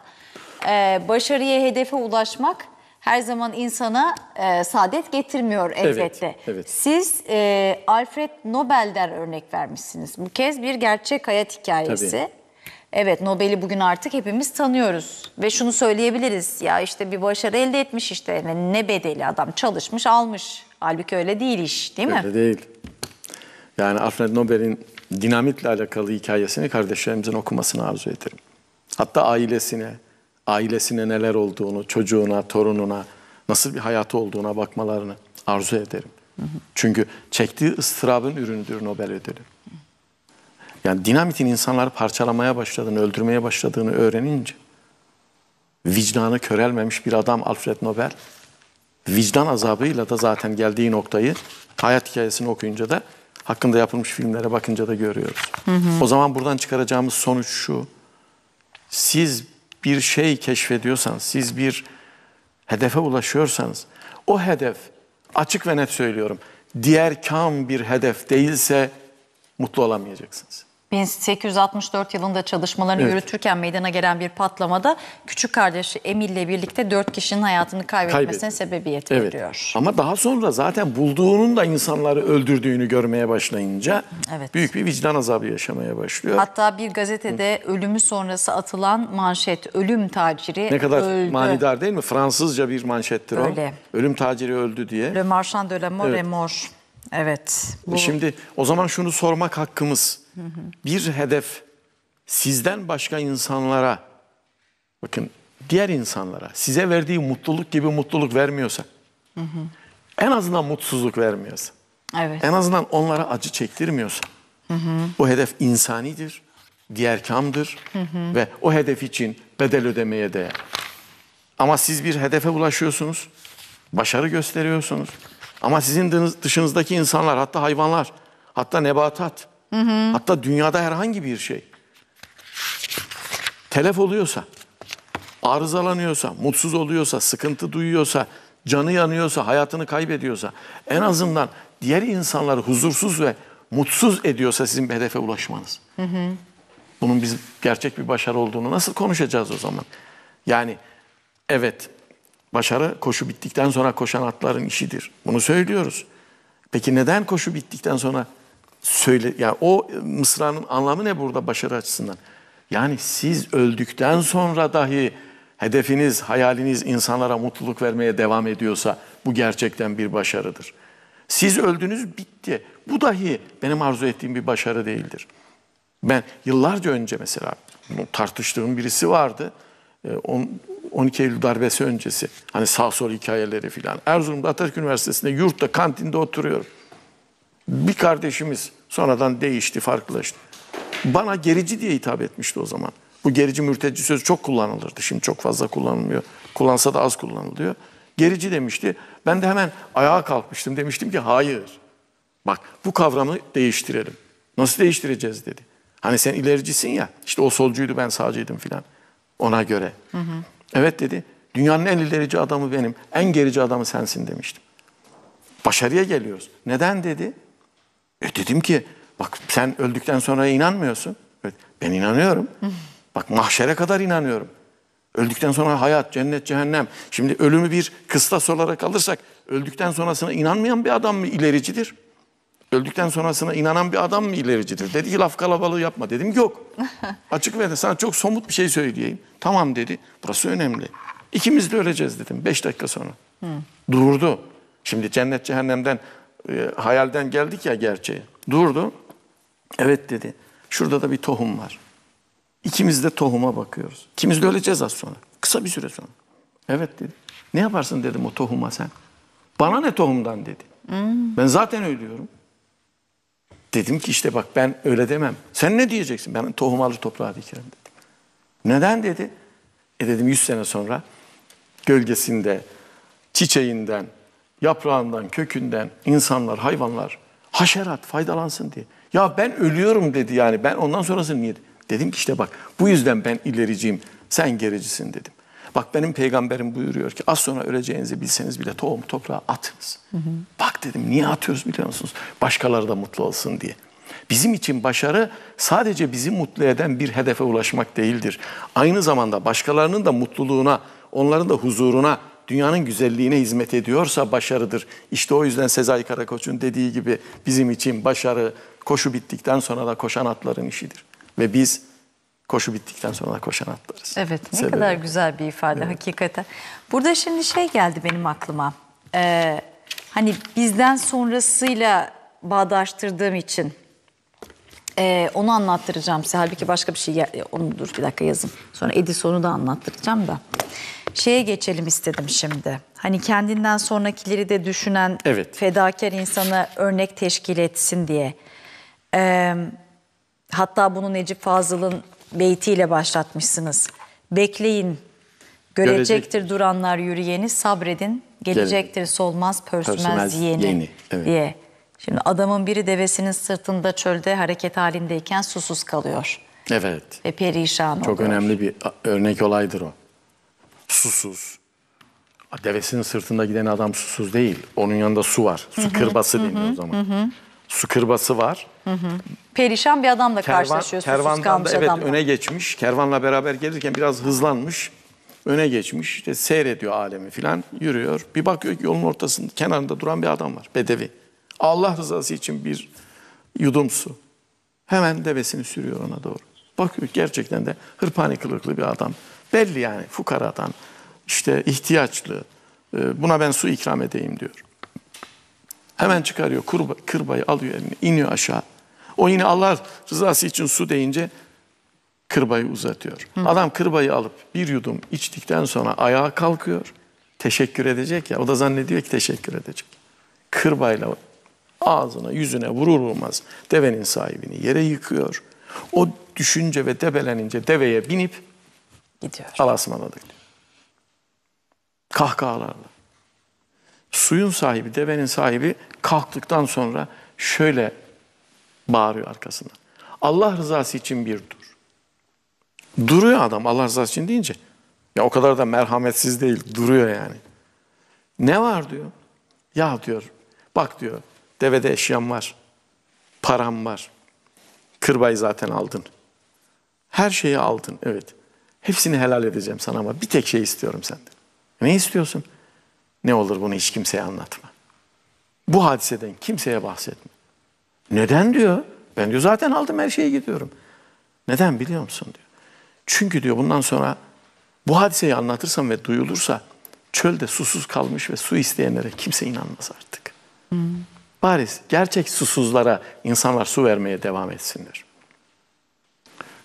e, başarıya hedefe ulaşmak her zaman insana e, saadet getirmiyor elbette. Evet, evet. Siz e, Alfred Nobel'den örnek vermişsiniz. Bu kez bir gerçek hayat hikayesi. Tabii. Evet Nobel'i bugün artık hepimiz tanıyoruz ve şunu söyleyebiliriz ya işte bir başarı elde etmiş işte ne bedeli adam çalışmış almış Halbuki öyle değil iş değil mi? Öyle değil. Yani Alfred Nobel'in dinamitle alakalı hikayesini kardeşlerimizin okumasını arzu ederim. Hatta ailesine, ailesine neler olduğunu, çocuğuna, torununa, nasıl bir hayatı olduğuna bakmalarını arzu ederim. Hı hı. Çünkü çektiği ıstırabın ürünüdür Nobel ödülü. Yani dinamitin insanları parçalamaya başladığını, öldürmeye başladığını öğrenince vicdanı körelmemiş bir adam Alfred Nobel vicdan azabıyla da zaten geldiği noktayı hayat hikayesini okuyunca da hakkında yapılmış filmlere bakınca da görüyoruz. Hı hı. O zaman buradan çıkaracağımız sonuç şu. Siz bir şey keşfediyorsanız, siz bir hedefe ulaşıyorsanız o hedef açık ve net söylüyorum. Diğer kam bir hedef değilse mutlu olamayacaksınız. 1864 yılında çalışmalarını evet. yürütürken meydana gelen bir patlamada küçük kardeşi Emil ile birlikte 4 kişinin hayatını kaybetmesine Kaybet. sebebiyet evet. veriyor. Ama daha sonra zaten bulduğunun da insanları öldürdüğünü görmeye başlayınca evet. büyük bir vicdan azabı yaşamaya başlıyor. Hatta bir gazetede Hı. ölümü sonrası atılan manşet ölüm taciri öldü. Ne kadar öldü. manidar değil mi? Fransızca bir manşettir Öyle. o. Ölüm taciri öldü diye. Le Marchand de la Mort evet. Evet. E bu... Şimdi o zaman şunu sormak hakkımız bir hedef sizden başka insanlara, bakın diğer insanlara, size verdiği mutluluk gibi mutluluk vermiyorsa, hı hı. en azından mutsuzluk vermiyorsa, evet. en azından onlara acı çektirmiyorsa, hı hı. bu hedef insanidir, diğer kamdır hı hı. ve o hedef için bedel ödemeye değer. Ama siz bir hedefe ulaşıyorsunuz, başarı gösteriyorsunuz. Ama sizin dışınızdaki insanlar, hatta hayvanlar, hatta nebatat, Hı hı. Hatta dünyada herhangi bir şey telef oluyorsa, arızalanıyorsa, mutsuz oluyorsa, sıkıntı duyuyorsa, canı yanıyorsa, hayatını kaybediyorsa, en azından diğer insanları huzursuz ve mutsuz ediyorsa sizin hedefe ulaşmanız. Hı hı. Bunun biz gerçek bir başarı olduğunu nasıl konuşacağız o zaman? Yani evet başarı koşu bittikten sonra koşan atların işidir. Bunu söylüyoruz. Peki neden koşu bittikten sonra söyle yani o mısranın anlamı ne burada başarı açısından? Yani siz öldükten sonra dahi hedefiniz, hayaliniz insanlara mutluluk vermeye devam ediyorsa bu gerçekten bir başarıdır. Siz öldünüz bitti. Bu dahi benim arzu ettiğim bir başarı değildir. Ben yıllarca önce mesela tartıştığım birisi vardı. 12 ee, Eylül darbesi öncesi. Hani sağ sol hikayeleri filan. Erzurum'da Atatürk Üniversitesi'nde yurtta kantinde oturuyorum. Bir kardeşimiz sonradan değişti, farklılaştı. Bana gerici diye hitap etmişti o zaman. Bu gerici mürteci sözü çok kullanılırdı. Şimdi çok fazla kullanılmıyor. Kullansa da az kullanılıyor. Gerici demişti. Ben de hemen ayağa kalkmıştım. Demiştim ki hayır. Bak bu kavramı değiştirelim. Nasıl değiştireceğiz dedi. Hani sen ilericisin ya. İşte o solcuydu ben sağcıydım filan. Ona göre. Hı hı. Evet dedi. Dünyanın en ilerici adamı benim. En gerici adamı sensin demiştim. Başarıya geliyoruz. Neden dedi? E dedim ki bak sen öldükten sonra inanmıyorsun. Evet, ben inanıyorum. Bak mahşere kadar inanıyorum. Öldükten sonra hayat, cennet, cehennem. Şimdi ölümü bir kıstas olarak alırsak öldükten sonrasına inanmayan bir adam mı ilericidir? Öldükten sonrasına inanan bir adam mı ilericidir? Dedi ki laf kalabalığı yapma. Dedim yok. Açık ve sana çok somut bir şey söyleyeyim. Tamam dedi. Burası önemli. İkimiz de öleceğiz dedim. Beş dakika sonra. Hı. Durdu. Şimdi cennet cehennemden e, hayalden geldik ya gerçeğe. Durdu. Evet dedi. Şurada da bir tohum var. İkimiz de tohuma bakıyoruz. İkimiz de öleceğiz az sonra. Kısa bir süre sonra. Evet dedi. Ne yaparsın dedim o tohuma sen. Bana ne tohumdan dedi. Hmm. Ben zaten ölüyorum. Dedim ki işte bak ben öyle demem. Sen ne diyeceksin? Ben tohum alır toprağa dikerim dedim. Neden dedi. E dedim 100 sene sonra gölgesinde, çiçeğinden, yaprağından, kökünden insanlar, hayvanlar haşerat faydalansın diye. Ya ben ölüyorum dedi yani ben ondan sonrasını niye? Dedim ki işte bak bu yüzden ben ilericiyim sen gericisin dedim. Bak benim peygamberim buyuruyor ki az sonra öleceğinizi bilseniz bile tohum toprağa atınız. Hı hı. Bak dedim niye atıyoruz biliyor musunuz? Başkaları da mutlu olsun diye. Bizim için başarı sadece bizi mutlu eden bir hedefe ulaşmak değildir. Aynı zamanda başkalarının da mutluluğuna, onların da huzuruna dünyanın güzelliğine hizmet ediyorsa başarıdır. İşte o yüzden Sezai Karakoç'un dediği gibi bizim için başarı koşu bittikten sonra da koşan atların işidir. Ve biz koşu bittikten sonra da koşan atlarız. Evet ne Sebebi. kadar güzel bir ifade evet. hakikaten. Burada şimdi şey geldi benim aklıma. Ee, hani bizden sonrasıyla bağdaştırdığım için ee, onu anlattıracağım size. Halbuki başka bir şey, onu dur bir dakika yazın. Sonra Edison'u da anlattıracağım da şeye geçelim istedim şimdi. Hani kendinden sonrakileri de düşünen evet. fedakar insanı örnek teşkil etsin diye. Ee, hatta bunu Necip Fazıl'ın beytiyle başlatmışsınız. Bekleyin, görecektir Görecek. duranlar yürüyeni, sabredin, gelecektir solmaz, pörsümez, pörsümez yeni, yeni. Evet. diye. Şimdi adamın biri devesinin sırtında çölde hareket halindeyken susuz kalıyor. Evet. Ve perişan Çok oluyor. önemli bir örnek olaydır o susuz. Devesinin sırtında giden adam susuz değil. Onun yanında su var. Su hı hı, kırbası hı, deniyor o zaman. Hı. Su kırbası var. Hı hı. Perişan bir adamla Kervan, karşılaşıyor susuz kalmış da, evet, adamla. öne geçmiş. Kervanla beraber gelirken biraz hızlanmış. Öne geçmiş. İşte seyrediyor alemi filan. Yürüyor. Bir bakıyor ki yolun ortasında kenarında duran bir adam var. Bedevi. Allah rızası için bir yudum su. Hemen devesini sürüyor ona doğru. Bakıyor gerçekten de hırpani kılıklı bir adam. Belli yani fukaradan, işte ihtiyaçlı, e, buna ben su ikram edeyim diyor. Hemen çıkarıyor kurba, kırbayı alıyor elini iniyor aşağı. O yine Allah rızası için su deyince kırbayı uzatıyor. Hı. Adam kırbayı alıp bir yudum içtikten sonra ayağa kalkıyor. Teşekkür edecek ya o da zannediyor ki teşekkür edecek. Kırbayla ağzına yüzüne vurur vurmaz devenin sahibini yere yıkıyor. O düşünce ve debelenince deveye binip Gidiyor. Allah'a ısmarladık diyor. Kahkahalarla. Suyun sahibi, devenin sahibi kalktıktan sonra şöyle bağırıyor arkasına. Allah rızası için bir dur. Duruyor adam Allah rızası için deyince. Ya o kadar da merhametsiz değil, duruyor yani. Ne var diyor. Ya diyor, bak diyor, devede eşyam var, param var. Kırbayı zaten aldın. Her şeyi aldın, evet. Hepsini helal edeceğim sana ama bir tek şey istiyorum senden. Ne istiyorsun? Ne olur bunu hiç kimseye anlatma. Bu hadiseden kimseye bahsetme. Neden diyor? Ben diyor zaten aldım her şeyi gidiyorum. Neden biliyor musun diyor. Çünkü diyor bundan sonra bu hadiseyi anlatırsam ve duyulursa çölde susuz kalmış ve su isteyenlere kimse inanmaz artık. Hmm. Bari gerçek susuzlara insanlar su vermeye devam etsinler.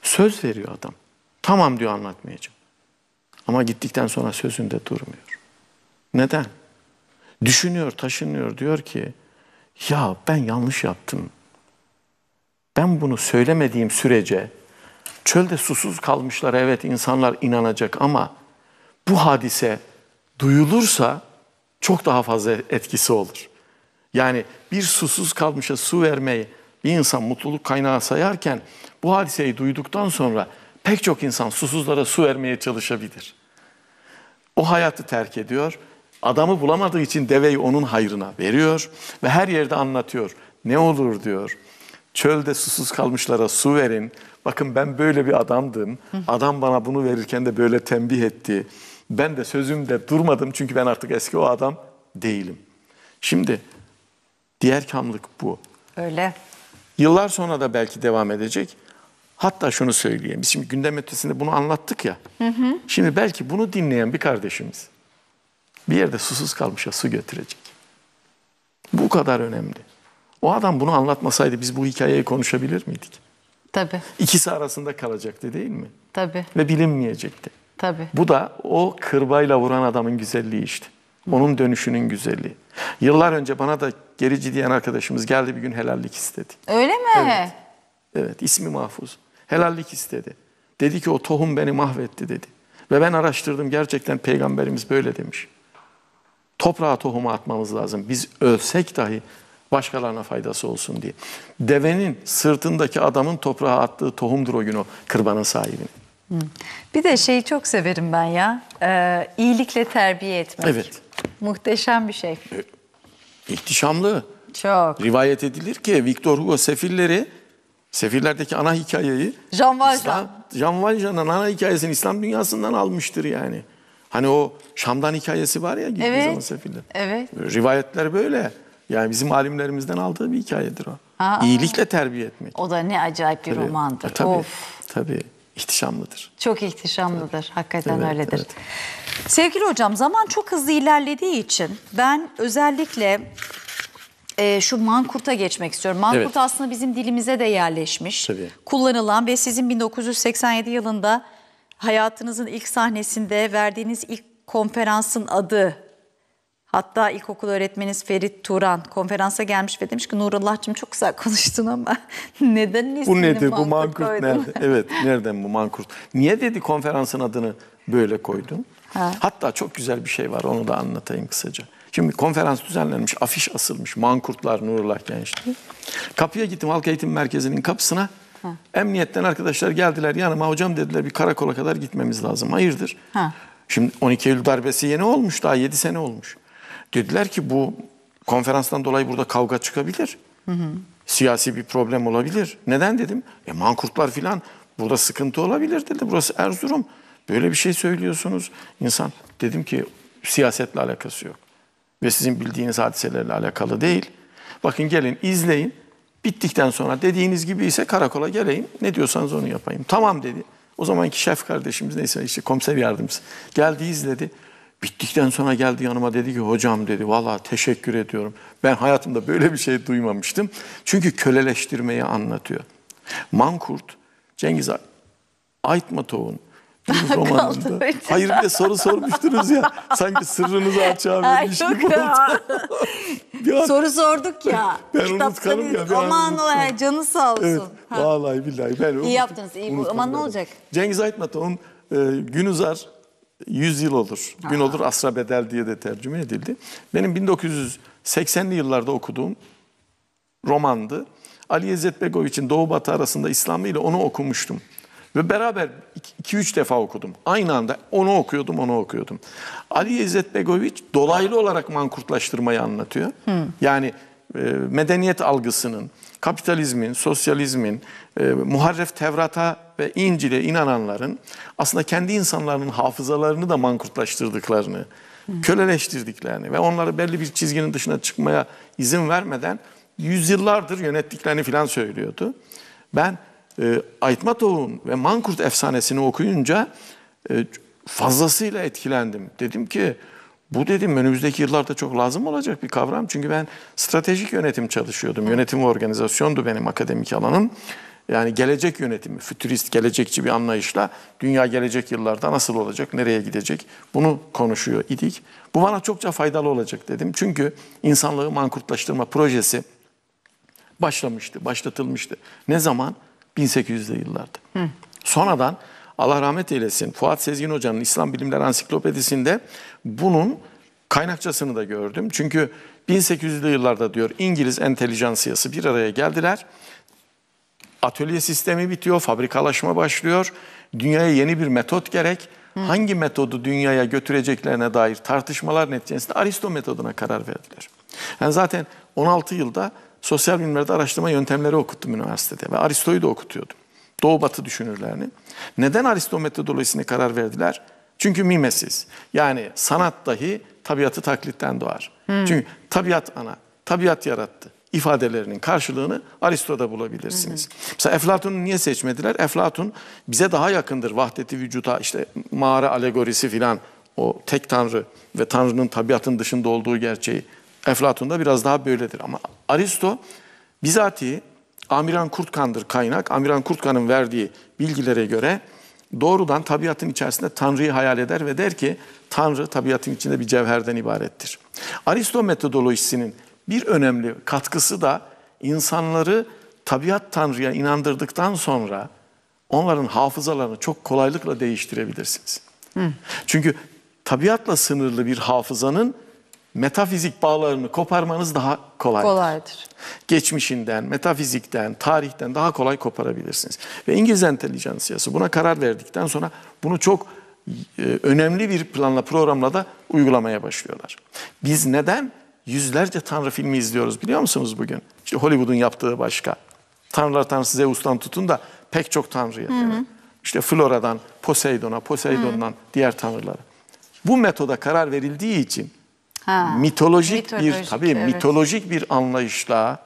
Söz veriyor adam. Tamam diyor anlatmayacağım. Ama gittikten sonra sözünde durmuyor. Neden? Düşünüyor, taşınıyor. Diyor ki ya ben yanlış yaptım. Ben bunu söylemediğim sürece çölde susuz kalmışlar evet insanlar inanacak ama bu hadise duyulursa çok daha fazla etkisi olur. Yani bir susuz kalmışa su vermeyi bir insan mutluluk kaynağı sayarken bu hadiseyi duyduktan sonra Pek çok insan susuzlara su vermeye çalışabilir. O hayatı terk ediyor. Adamı bulamadığı için deveyi onun hayrına veriyor ve her yerde anlatıyor. Ne olur diyor. Çölde susuz kalmışlara su verin. Bakın ben böyle bir adamdım. Adam bana bunu verirken de böyle tembih etti. Ben de sözümde durmadım çünkü ben artık eski o adam değilim. Şimdi diğer kamlık bu. Öyle. Yıllar sonra da belki devam edecek. Hatta şunu söyleyeyim. Biz şimdi gündem ötesinde bunu anlattık ya. Hı hı. Şimdi belki bunu dinleyen bir kardeşimiz bir yerde susuz kalmışa su götürecek. Bu kadar önemli. O adam bunu anlatmasaydı biz bu hikayeyi konuşabilir miydik? Tabii. İkisi arasında kalacaktı değil mi? Tabii. Ve bilinmeyecekti. Tabii. Bu da o kırbayla vuran adamın güzelliği işte. Onun dönüşünün güzelliği. Yıllar önce bana da gerici diyen arkadaşımız geldi bir gün helallik istedi. Öyle mi? Evet. Evet ismi Mahfuz. Helallik istedi. Dedi ki o tohum beni mahvetti dedi. Ve ben araştırdım gerçekten peygamberimiz böyle demiş. Toprağa tohumu atmamız lazım. Biz ölsek dahi başkalarına faydası olsun diye. Devenin sırtındaki adamın toprağa attığı tohumdur o gün o kırbanın sahibinin. Bir de şeyi çok severim ben ya. Ee, iyilikle terbiye etmek. Evet. Muhteşem bir şey. E, ihtişamlı. Çok. Rivayet edilir ki Victor Hugo sefilleri Sefirlerdeki ana hikayeyi Jean Valjean. Jean Valjean'ın ana hikayesini İslam dünyasından almıştır yani. Hani o Şam'dan hikayesi var ya gittiği evet. zaman sefiller. Evet. Rivayetler böyle. Yani bizim alimlerimizden aldığı bir hikayedir o. Aa, İyilikle terbiye etmek. O da ne acayip bir tabii. romandır. E, tabii, of. tabii. İhtişamlıdır. Çok ihtişamlıdır. Tabii. Hakikaten evet, öyledir. Evet. Sevgili hocam zaman çok hızlı ilerlediği için ben özellikle e, şu mankurta geçmek istiyorum. Mankurt evet. aslında bizim dilimize de yerleşmiş. Tabii. Kullanılan ve sizin 1987 yılında hayatınızın ilk sahnesinde verdiğiniz ilk konferansın adı Hatta ilkokul öğretmeniniz Ferit Turan konferansa gelmiş ve demiş ki Nurullah'cığım çok güzel konuştun ama neden ismini Bu nedir bu mankurt koydun? nerede? evet nereden bu mankurt? Niye dedi konferansın adını böyle koydun? Ha. Hatta çok güzel bir şey var onu da anlatayım kısaca. Şimdi konferans düzenlenmiş, afiş asılmış. Mankurtlar, Nurullah Gençti. Kapıya gittim halk eğitim merkezinin kapısına. Ha. Emniyetten arkadaşlar geldiler yanıma. Hocam dediler bir karakola kadar gitmemiz lazım. Hayırdır? Ha. Şimdi 12 Eylül darbesi yeni olmuş. Daha 7 sene olmuş. Dediler ki bu konferanstan dolayı burada kavga çıkabilir. Hı hı. Siyasi bir problem olabilir. Neden dedim? E mankurtlar filan burada sıkıntı olabilir dedi. Burası Erzurum. Böyle bir şey söylüyorsunuz. insan. dedim ki siyasetle alakası yok ve sizin bildiğiniz hadiselerle alakalı değil. Bakın gelin izleyin. Bittikten sonra dediğiniz gibi ise karakola geleyim. Ne diyorsanız onu yapayım. Tamam dedi. O zamanki şef kardeşimiz neyse işte komiser yardımcısı. Geldi izledi. Bittikten sonra geldi yanıma dedi ki hocam dedi valla teşekkür ediyorum. Ben hayatımda böyle bir şey duymamıştım. Çünkü köleleştirmeyi anlatıyor. Mankurt Cengiz Aytmatov'un daha Kaldı Hayır bir de soru sormuştunuz ya. Sanki sırrınızı açığa vermiş gibi oldu. soru sorduk ya. Ben unutkanım ya. Ben aman ola canı sağ olsun. Evet, vallahi billahi. Ben İyi yaptınız iyi. bu. Ama ne olacak? Cengiz Aytmatov'un e, Günüzar 100 yıl olur. Aha. Gün olur asra bedel diye de tercüme edildi. Benim 1980'li yıllarda okuduğum romandı. Ali İzzet Begoviç'in Doğu Batı arasında İslam'ı ile onu okumuştum. Ve beraber 2-3 defa okudum. Aynı anda onu okuyordum, onu okuyordum. Ali İzzet Begoviç dolaylı olarak mankurtlaştırmayı anlatıyor. Hmm. Yani e, medeniyet algısının, kapitalizmin, sosyalizmin, e, muharref Tevrat'a ve İncil'e inananların aslında kendi insanların hafızalarını da mankurtlaştırdıklarını, hmm. köleleştirdiklerini ve onları belli bir çizginin dışına çıkmaya izin vermeden yüzyıllardır yönettiklerini filan söylüyordu. Ben e, Aytmatov'un ve Mankurt efsanesini okuyunca e, fazlasıyla etkilendim. Dedim ki bu dedim önümüzdeki yıllarda çok lazım olacak bir kavram. Çünkü ben stratejik yönetim çalışıyordum. Yönetim ve organizasyondu benim akademik alanım. Yani gelecek yönetimi, fütürist, gelecekçi bir anlayışla dünya gelecek yıllarda nasıl olacak, nereye gidecek bunu konuşuyor idik. Bu bana çokça faydalı olacak dedim. Çünkü insanlığı mankurtlaştırma projesi başlamıştı, başlatılmıştı. Ne zaman? 1800'li yıllarda. Hı. Sonradan Allah rahmet eylesin Fuat Sezgin Hoca'nın İslam Bilimler Ansiklopedisinde bunun kaynakçasını da gördüm. Çünkü 1800'lü yıllarda diyor İngiliz entelijansiyası bir araya geldiler. Atölye sistemi bitiyor, fabrikalaşma başlıyor. Dünyaya yeni bir metot gerek. Hı. Hangi metodu dünyaya götüreceklerine dair tartışmalar neticesinde Aristo metoduna karar verdiler. Yani zaten 16 yılda sosyal bilimlerde araştırma yöntemleri okuttum üniversitede ve Aristo'yu da okutuyordum. Doğu batı düşünürlerini. Neden Aristo metodolojisine karar verdiler? Çünkü mimesiz. Yani sanat dahi tabiatı taklitten doğar. Hmm. Çünkü tabiat ana, tabiat yarattı ifadelerinin karşılığını Aristo'da bulabilirsiniz. Hı hmm. Mesela Eflatun'u niye seçmediler? Eflatun bize daha yakındır. Vahdeti vücuta işte mağara alegorisi filan o tek tanrı ve tanrının tabiatın dışında olduğu gerçeği Eflatun'da biraz daha böyledir. Ama Aristo bizatihi Amiran Kurtkan'dır kaynak. Amiran Kurtkan'ın verdiği bilgilere göre doğrudan tabiatın içerisinde Tanrı'yı hayal eder ve der ki Tanrı tabiatın içinde bir cevherden ibarettir. Aristo metodolojisinin bir önemli katkısı da insanları tabiat Tanrı'ya inandırdıktan sonra onların hafızalarını çok kolaylıkla değiştirebilirsiniz. Hı. Çünkü tabiatla sınırlı bir hafızanın metafizik bağlarını koparmanız daha kolaydır. kolaydır. Geçmişinden, metafizikten, tarihten daha kolay koparabilirsiniz. Ve İngiliz entelijansiyası buna karar verdikten sonra bunu çok e, önemli bir planla, programla da uygulamaya başlıyorlar. Biz neden yüzlerce tanrı filmi izliyoruz biliyor musunuz bugün? İşte Hollywood'un yaptığı başka. Tanrılar Tanrısı Zeus'tan tutun da pek çok tanrıya. Hı hı. İşte Flora'dan Poseidon'a, Poseidon'dan hı. diğer tanrılara. Bu metoda karar verildiği için mitolojik, mitolojik bir tabii evet. mitolojik bir anlayışla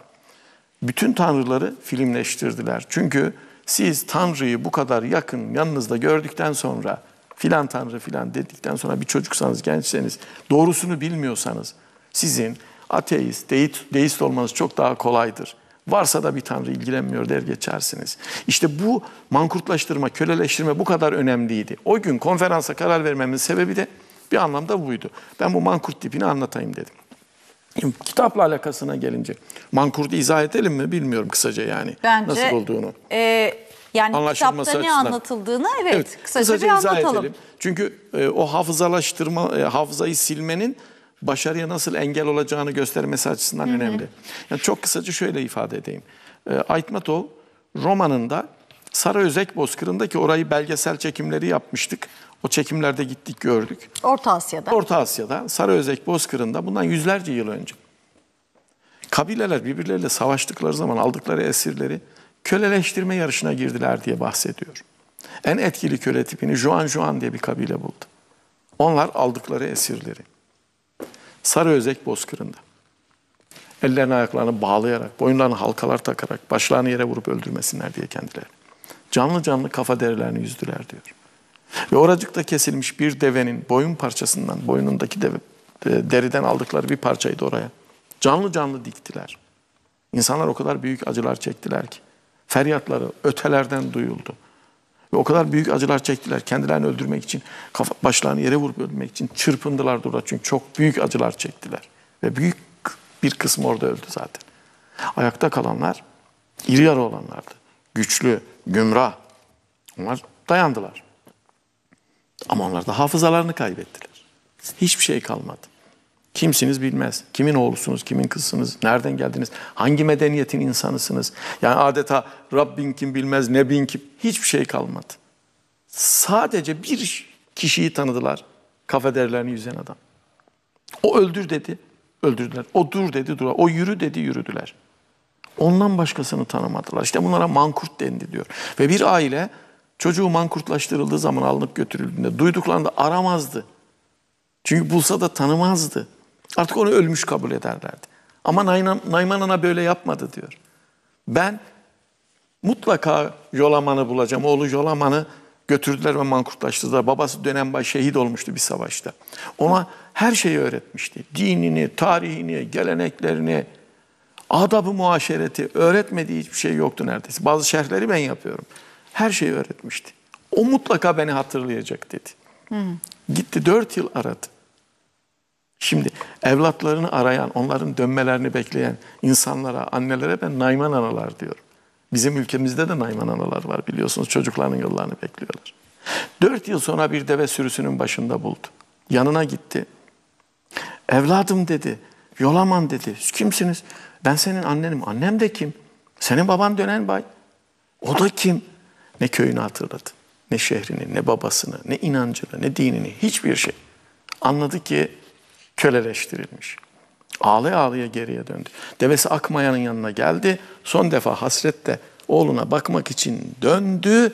bütün tanrıları filmleştirdiler. Çünkü siz tanrıyı bu kadar yakın yanınızda gördükten sonra filan tanrı filan dedikten sonra bir çocuksanız, gençseniz, doğrusunu bilmiyorsanız sizin ateist, deist, deist olmanız çok daha kolaydır. Varsa da bir tanrı ilgilenmiyor der geçersiniz. İşte bu mankurtlaştırma, köleleştirme bu kadar önemliydi. O gün konferansa karar vermemin sebebi de bir anlamda buydu. Ben bu mankurt tipini anlatayım dedim. kitapla alakasına gelince, mankurdu izah edelim mi bilmiyorum kısaca yani. Bence, nasıl olduğunu. E, yani kitapta açısından. ne anlatıldığını evet, evet kısaca, kısaca bir anlatalım. Edelim. Çünkü e, o hafızalaştırma, e, hafızayı silmenin başarıya nasıl engel olacağını göstermesi açısından Hı -hı. önemli. Yani çok kısaca şöyle ifade edeyim. E, Aytmatov romanında Sarı Özek Bozkırı'ndaki orayı belgesel çekimleri yapmıştık. O çekimlerde gittik gördük. Orta Asya'da. Orta Asya'da, Sarıözek Bozkırı'nda bundan yüzlerce yıl önce. Kabileler birbirleriyle savaştıkları zaman aldıkları esirleri köleleştirme yarışına girdiler diye bahsediyor. En etkili köle tipini Juan Juan diye bir kabile buldu. Onlar aldıkları esirleri. Sarıözek Bozkırı'nda. Ellerini ayaklarını bağlayarak, boyunlarını halkalar takarak, başlarını yere vurup öldürmesinler diye kendileri. Canlı canlı kafa derilerini yüzdüler diyor. Ve oracıkta kesilmiş bir devenin boyun parçasından, boynundaki deve, e, deriden aldıkları bir parçaydı oraya. Canlı canlı diktiler. İnsanlar o kadar büyük acılar çektiler ki. Feryatları ötelerden duyuldu. Ve o kadar büyük acılar çektiler. Kendilerini öldürmek için, kafa, başlarını yere vurup öldürmek için çırpındılar orada. Çünkü çok büyük acılar çektiler. Ve büyük bir kısmı orada öldü zaten. Ayakta kalanlar iri yarı olanlardı. Güçlü, gümrah. Onlar dayandılar. Ama onlar da hafızalarını kaybettiler. Hiçbir şey kalmadı. Kimsiniz bilmez. Kimin oğlusunuz, kimin kızsınız, nereden geldiniz, hangi medeniyetin insanısınız. Yani adeta Rabbin kim bilmez, Nebin kim, hiçbir şey kalmadı. Sadece bir kişiyi tanıdılar, kafederlerini yüzen adam. O öldür dedi, öldürdüler. O dur dedi, dur. O yürü dedi, yürüdüler. Ondan başkasını tanımadılar. İşte bunlara mankurt dendi diyor. Ve bir aile Çocuğu mankurtlaştırıldığı zaman alınıp götürüldüğünde duyduklarında aramazdı. Çünkü bulsa da tanımazdı. Artık onu ölmüş kabul ederlerdi. Ama Nayman Ana böyle yapmadı diyor. Ben mutlaka Yolaman'ı bulacağım. Oğlu Yolaman'ı götürdüler ve mankurtlaştırdılar. Babası dönembaş şehit olmuştu bir savaşta. Ona her şeyi öğretmişti. Dinini, tarihini, geleneklerini, adabı muaşereti öğretmediği hiçbir şey yoktu neredeyse. Bazı şerhleri ben yapıyorum her şeyi öğretmişti. O mutlaka beni hatırlayacak dedi. Hı. Gitti dört yıl aradı. Şimdi evlatlarını arayan, onların dönmelerini bekleyen insanlara, annelere ben Nayman analar diyorum. Bizim ülkemizde de Nayman analar var biliyorsunuz. Çocuklarının yollarını bekliyorlar. Dört yıl sonra bir deve sürüsünün başında buldu. Yanına gitti. Evladım dedi, Yolaman dedi. Kimsiniz? Ben senin annenim. Annem de kim? Senin baban dönen bay. O da kim? Ne köyünü hatırladı, ne şehrini, ne babasını, ne inancını, ne dinini, hiçbir şey. Anladı ki köleleştirilmiş. Ağlaya ağlaya geriye döndü. Devesi Akmaya'nın yanına geldi. Son defa hasretle oğluna bakmak için döndü.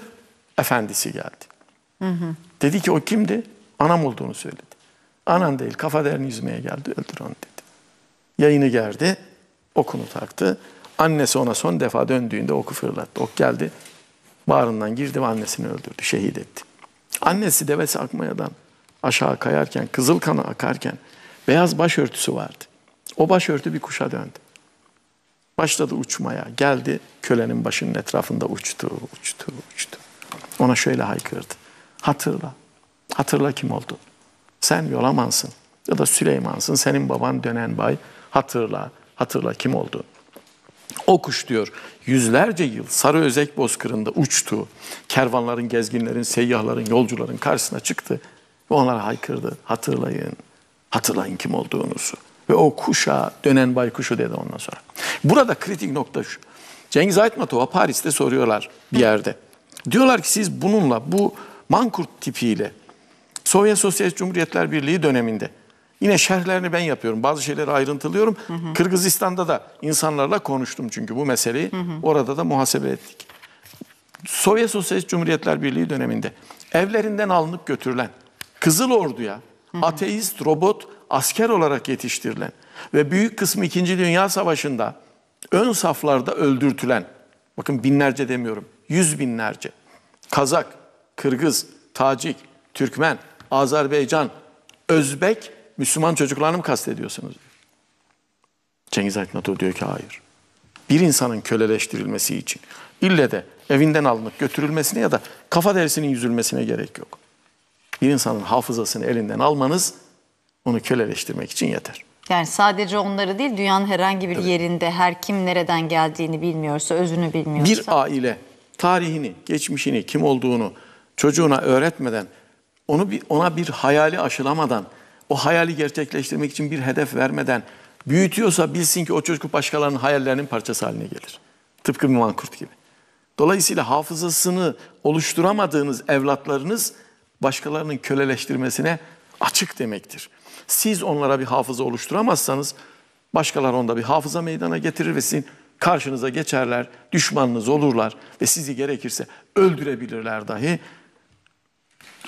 Efendisi geldi. Hı hı. Dedi ki o kimdi? Anam olduğunu söyledi. Anan değil kafa derini yüzmeye geldi öldür onu dedi. Yayını gerdi okunu taktı. Annesi ona son defa döndüğünde oku fırlattı. Ok geldi Bağrından girdi ve annesini öldürdü, şehit etti. Annesi devesi Akmaya'dan aşağı kayarken, kızıl kanı akarken beyaz başörtüsü vardı. O başörtü bir kuşa döndü. Başladı uçmaya. Geldi kölenin başının etrafında uçtu, uçtu, uçtu. Ona şöyle haykırdı. Hatırla. Hatırla kim oldu? Sen Yolamansın ya da Süleyman'sın. Senin baban dönen bay. Hatırla. Hatırla kim oldu? O kuş diyor yüzlerce yıl Sarı Özek Bozkırı'nda uçtu. Kervanların, gezginlerin, seyyahların, yolcuların karşısına çıktı. Ve onlara haykırdı. Hatırlayın, hatırlayın kim olduğunuzu. Ve o kuşa dönen baykuşu dedi ondan sonra. Burada kritik nokta şu. Cengiz Aytmatov'a Paris'te soruyorlar bir yerde. Diyorlar ki siz bununla bu mankurt tipiyle Sovyet Sosyalist Cumhuriyetler Birliği döneminde Yine şerhlerini ben yapıyorum. Bazı şeyleri ayrıntılıyorum. Hı hı. Kırgızistan'da da insanlarla konuştum çünkü bu meseleyi. Hı hı. Orada da muhasebe ettik. Sovyet Sosyalist Cumhuriyetler Birliği döneminde evlerinden alınıp götürülen, Kızıl Ordu'ya hı ateist, robot, asker olarak yetiştirilen ve büyük kısmı 2. Dünya Savaşı'nda ön saflarda öldürtülen, bakın binlerce demiyorum, yüz binlerce, Kazak, Kırgız, Tacik, Türkmen, Azerbaycan, Özbek Müslüman çocuklarını mı kastediyorsunuz? Cengiz Aytnatur diyor ki hayır. Bir insanın köleleştirilmesi için ille de evinden alınıp götürülmesine ya da kafa derisinin yüzülmesine gerek yok. Bir insanın hafızasını elinden almanız onu köleleştirmek için yeter. Yani sadece onları değil dünyanın herhangi bir evet. yerinde her kim nereden geldiğini bilmiyorsa, özünü bilmiyorsa. Bir aile tarihini, geçmişini, kim olduğunu çocuğuna öğretmeden, onu bir, ona bir hayali aşılamadan o hayali gerçekleştirmek için bir hedef vermeden büyütüyorsa bilsin ki o çocuk başkalarının hayallerinin parçası haline gelir. Tıpkı bir mankurt gibi. Dolayısıyla hafızasını oluşturamadığınız evlatlarınız başkalarının köleleştirmesine açık demektir. Siz onlara bir hafıza oluşturamazsanız başkalar onda bir hafıza meydana getirir ve sizin karşınıza geçerler, düşmanınız olurlar ve sizi gerekirse öldürebilirler dahi.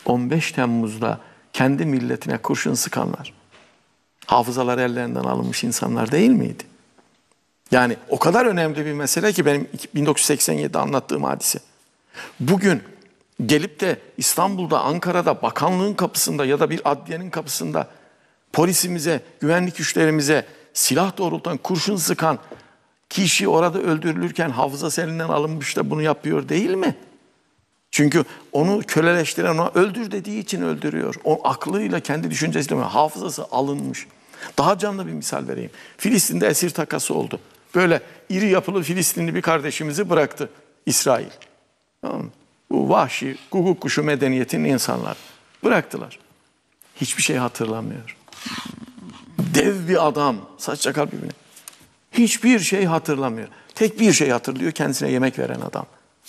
15 Temmuz'da kendi milletine kurşun sıkanlar, hafızalar ellerinden alınmış insanlar değil miydi? Yani o kadar önemli bir mesele ki benim 1987'de anlattığım hadise. Bugün gelip de İstanbul'da, Ankara'da, bakanlığın kapısında ya da bir adliyenin kapısında polisimize, güvenlik güçlerimize silah doğrultan, kurşun sıkan kişi orada öldürülürken hafızası elinden alınmış da bunu yapıyor değil mi? Çünkü onu köleleştiren ona öldür dediği için öldürüyor. O aklıyla kendi düşüncesiyle hafızası alınmış. Daha canlı bir misal vereyim. Filistin'de esir takası oldu. Böyle iri yapılı Filistinli bir kardeşimizi bıraktı İsrail. Bu vahşi guguk kuşu medeniyetinin insanlar. Bıraktılar. Hiçbir şey hatırlamıyor. Dev bir adam. Saç çakal birbirine. Hiçbir şey hatırlamıyor. Tek bir şey hatırlıyor kendisine yemek veren adam.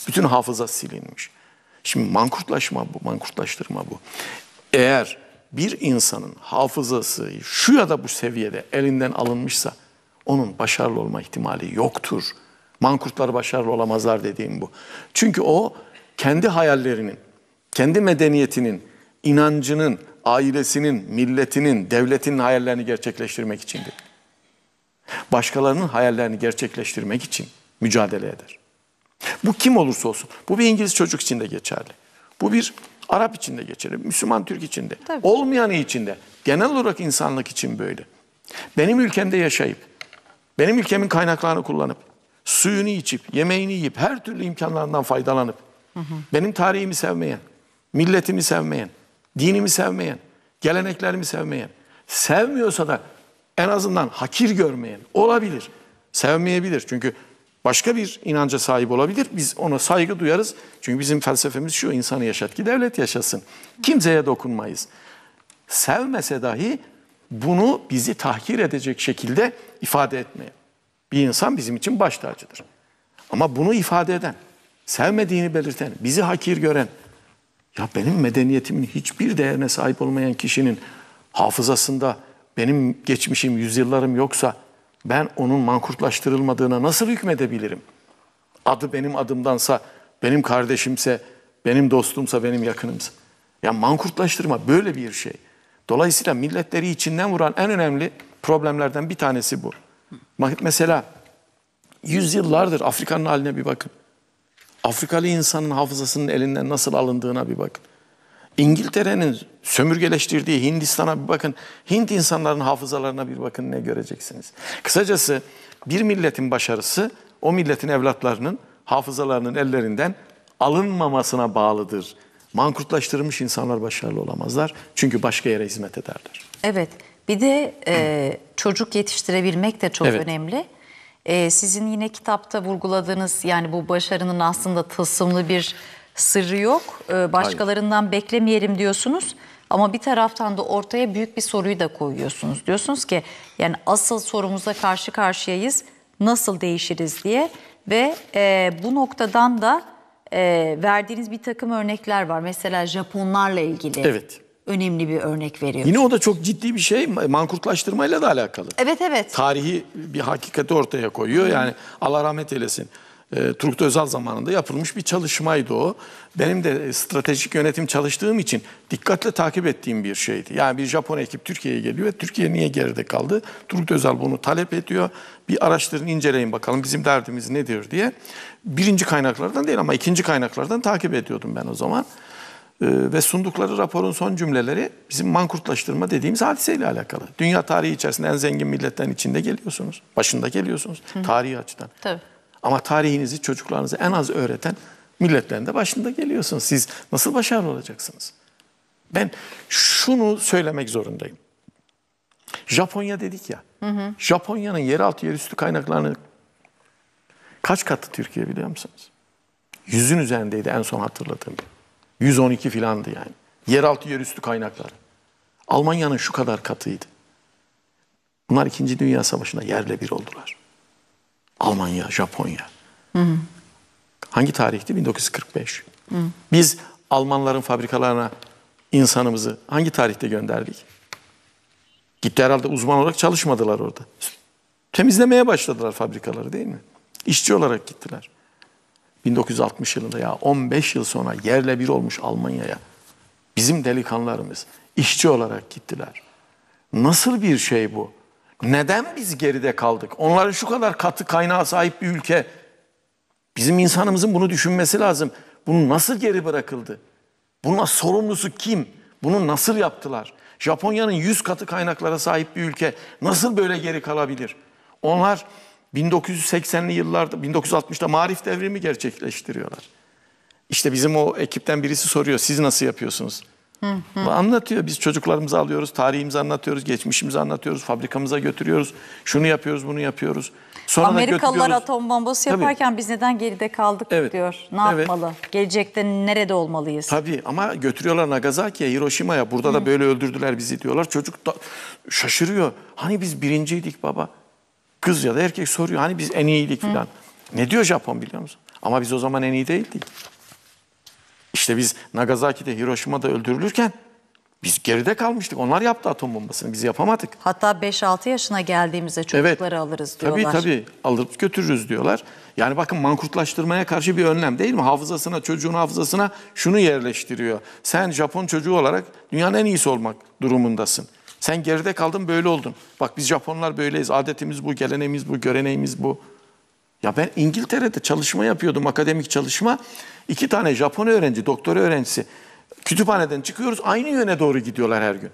Bütün hafıza silinmiş. Şimdi mankurtlaşma bu, mankurtlaştırma bu. Eğer bir insanın hafızası şu ya da bu seviyede elinden alınmışsa onun başarılı olma ihtimali yoktur. Mankurtlar başarılı olamazlar dediğim bu. Çünkü o kendi hayallerinin, kendi medeniyetinin, inancının, ailesinin, milletinin, devletinin hayallerini gerçekleştirmek içindir. Başkalarının hayallerini gerçekleştirmek için mücadele eder. Bu kim olursa olsun. Bu bir İngiliz çocuk için de geçerli. Bu bir Arap için de geçerli. Müslüman Türk için de. Tabii. Olmayanı için de. Genel olarak insanlık için böyle. Benim ülkemde yaşayıp, benim ülkemin kaynaklarını kullanıp, suyunu içip, yemeğini yiyip, her türlü imkanlarından faydalanıp, hı hı. benim tarihimi sevmeyen, milletimi sevmeyen, dinimi sevmeyen, geleneklerimi sevmeyen, sevmiyorsa da en azından hakir görmeyen olabilir. Sevmeyebilir çünkü başka bir inanca sahip olabilir. Biz ona saygı duyarız. Çünkü bizim felsefemiz şu insanı yaşat ki devlet yaşasın. Kimseye dokunmayız. Sevmese dahi bunu bizi tahkir edecek şekilde ifade etmeye. Bir insan bizim için baş tacıdır. Ama bunu ifade eden, sevmediğini belirten, bizi hakir gören, ya benim medeniyetimin hiçbir değerine sahip olmayan kişinin hafızasında benim geçmişim, yüzyıllarım yoksa ben onun mankurtlaştırılmadığına nasıl hükmedebilirim? Adı benim adımdansa, benim kardeşimse, benim dostumsa, benim yakınımsa. Ya mankurtlaştırma böyle bir şey. Dolayısıyla milletleri içinden vuran en önemli problemlerden bir tanesi bu. Mesela yüzyıllardır Afrika'nın haline bir bakın. Afrikalı insanın hafızasının elinden nasıl alındığına bir bakın. İngiltere'nin sömürgeleştirdiği Hindistan'a bir bakın. Hint insanların hafızalarına bir bakın ne göreceksiniz. Kısacası bir milletin başarısı o milletin evlatlarının hafızalarının ellerinden alınmamasına bağlıdır. Mankurtlaştırılmış insanlar başarılı olamazlar. Çünkü başka yere hizmet ederler. Evet. Bir de e, çocuk yetiştirebilmek de çok evet. önemli. E, sizin yine kitapta vurguladığınız yani bu başarının aslında tılsımlı bir sırrı yok. Ee, başkalarından Aynen. beklemeyelim diyorsunuz. Ama bir taraftan da ortaya büyük bir soruyu da koyuyorsunuz. Diyorsunuz ki yani asıl sorumuza karşı karşıyayız. Nasıl değişiriz diye. Ve e, bu noktadan da e, verdiğiniz bir takım örnekler var. Mesela Japonlarla ilgili. Evet önemli bir örnek veriyor. Yine o da çok ciddi bir şey mankurtlaştırmayla da alakalı. Evet evet. Tarihi bir hakikati ortaya koyuyor. Yani Allah rahmet eylesin e, Turgut Özal zamanında yapılmış bir çalışmaydı o. Benim de stratejik yönetim çalıştığım için dikkatle takip ettiğim bir şeydi. Yani bir Japon ekip Türkiye'ye geliyor ve Türkiye niye geride kaldı? Turgut Özal bunu talep ediyor. Bir araştırın inceleyin bakalım bizim derdimiz nedir diye. Birinci kaynaklardan değil ama ikinci kaynaklardan takip ediyordum ben o zaman. E, ve sundukları raporun son cümleleri bizim mankurtlaştırma dediğimiz hadiseyle alakalı. Dünya tarihi içerisinde en zengin milletten içinde geliyorsunuz. Başında geliyorsunuz. Hı. Tarihi açıdan. Tabii. Ama tarihinizi çocuklarınıza en az öğreten milletlerinde başında geliyorsunuz. Siz nasıl başarılı olacaksınız? Ben şunu söylemek zorundayım. Japonya dedik ya. Hı hı. Japonya'nın yeraltı yerüstü kaynaklarını kaç katı Türkiye biliyor musunuz? Yüzün üzerindeydi en son hatırladığım. 112 filandı yani. Yeraltı yerüstü kaynakları. Almanya'nın şu kadar katıydı. Bunlar 2. Dünya Savaşı'nda yerle bir oldular. Almanya, Japonya. Hı hı. Hangi tarihti? 1945. Hı. Biz Almanların fabrikalarına insanımızı hangi tarihte gönderdik? Gitti herhalde uzman olarak çalışmadılar orada. Temizlemeye başladılar fabrikaları değil mi? İşçi olarak gittiler. 1960 yılında ya 15 yıl sonra yerle bir olmuş Almanya'ya bizim delikanlarımız işçi olarak gittiler. Nasıl bir şey bu? Neden biz geride kaldık? Onların şu kadar katı kaynağı sahip bir ülke. Bizim insanımızın bunu düşünmesi lazım. Bunu nasıl geri bırakıldı? Bunun sorumlusu kim? Bunu nasıl yaptılar? Japonya'nın 100 katı kaynaklara sahip bir ülke nasıl böyle geri kalabilir? Onlar 1980'li yıllarda, 1960'da Marif Devrimi gerçekleştiriyorlar. İşte bizim o ekipten birisi soruyor, siz nasıl yapıyorsunuz? Hı hı. Anlatıyor. Biz çocuklarımızı alıyoruz, tarihimizi anlatıyoruz, geçmişimizi anlatıyoruz, fabrikamıza götürüyoruz. Şunu yapıyoruz, bunu yapıyoruz. Sonra Amerikalılar atom bombası yaparken Tabii. biz neden geride kaldık evet. diyor. Ne evet. yapmalı? Gelecekte nerede olmalıyız? Tabii ama götürüyorlar Nagasaki'ye, Hiroşima'ya. Burada hı. da böyle öldürdüler bizi diyorlar. Çocuk da şaşırıyor. Hani biz birinciydik baba. Kız ya da erkek soruyor. Hani biz en iyiydik falan. Ne diyor Japon biliyor musun? Ama biz o zaman en iyi değildik. İşte biz Nagasaki'de, Hiroşima'da öldürülürken biz geride kalmıştık. Onlar yaptı atom bombasını. Biz yapamadık. Hatta 5-6 yaşına geldiğimizde çocukları evet, alırız diyorlar. Tabii tabii. Alıp götürürüz diyorlar. Yani bakın mankurtlaştırmaya karşı bir önlem değil mi? Hafızasına, çocuğun hafızasına şunu yerleştiriyor. Sen Japon çocuğu olarak dünyanın en iyisi olmak durumundasın. Sen geride kaldın böyle oldun. Bak biz Japonlar böyleyiz. Adetimiz bu, geleneğimiz bu, göreneğimiz bu. Ya ben İngiltere'de çalışma yapıyordum, akademik çalışma. İki tane Japon öğrenci, doktora öğrencisi kütüphaneden çıkıyoruz aynı yöne doğru gidiyorlar her gün.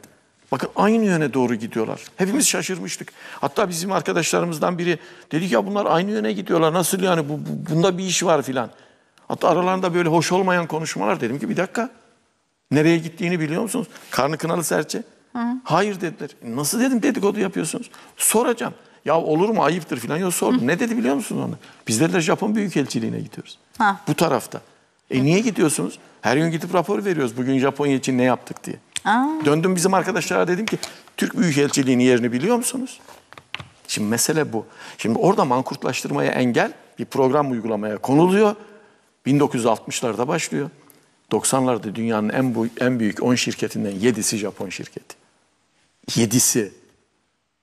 Bakın aynı yöne doğru gidiyorlar. Hepimiz şaşırmıştık. Hatta bizim arkadaşlarımızdan biri dedi ki ya bunlar aynı yöne gidiyorlar. Nasıl yani bu, bu bunda bir iş var filan. Hatta aralarında böyle hoş olmayan konuşmalar dedim ki bir dakika. Nereye gittiğini biliyor musunuz? Karnı kınalı serçe. Hı. Hayır dediler. Nasıl dedim dedikodu yapıyorsunuz. Soracağım. Ya olur mu ayıptır filan. Yok sordum. Hı. Ne dedi biliyor musunuz onu? Biz dediler Japon Büyükelçiliğine gidiyoruz. Ha. Bu tarafta. E niye gidiyorsunuz? Her gün gidip rapor veriyoruz. Bugün Japonya için ne yaptık diye. Aa. Döndüm bizim arkadaşlara dedim ki Türk Büyükelçiliği'nin yerini biliyor musunuz? Şimdi mesele bu. Şimdi orada mankurtlaştırmaya engel bir program uygulamaya konuluyor. 1960'larda başlıyor. 90'larda dünyanın en, bu, en büyük 10 şirketinden 7'si Japon şirketi. 7'si.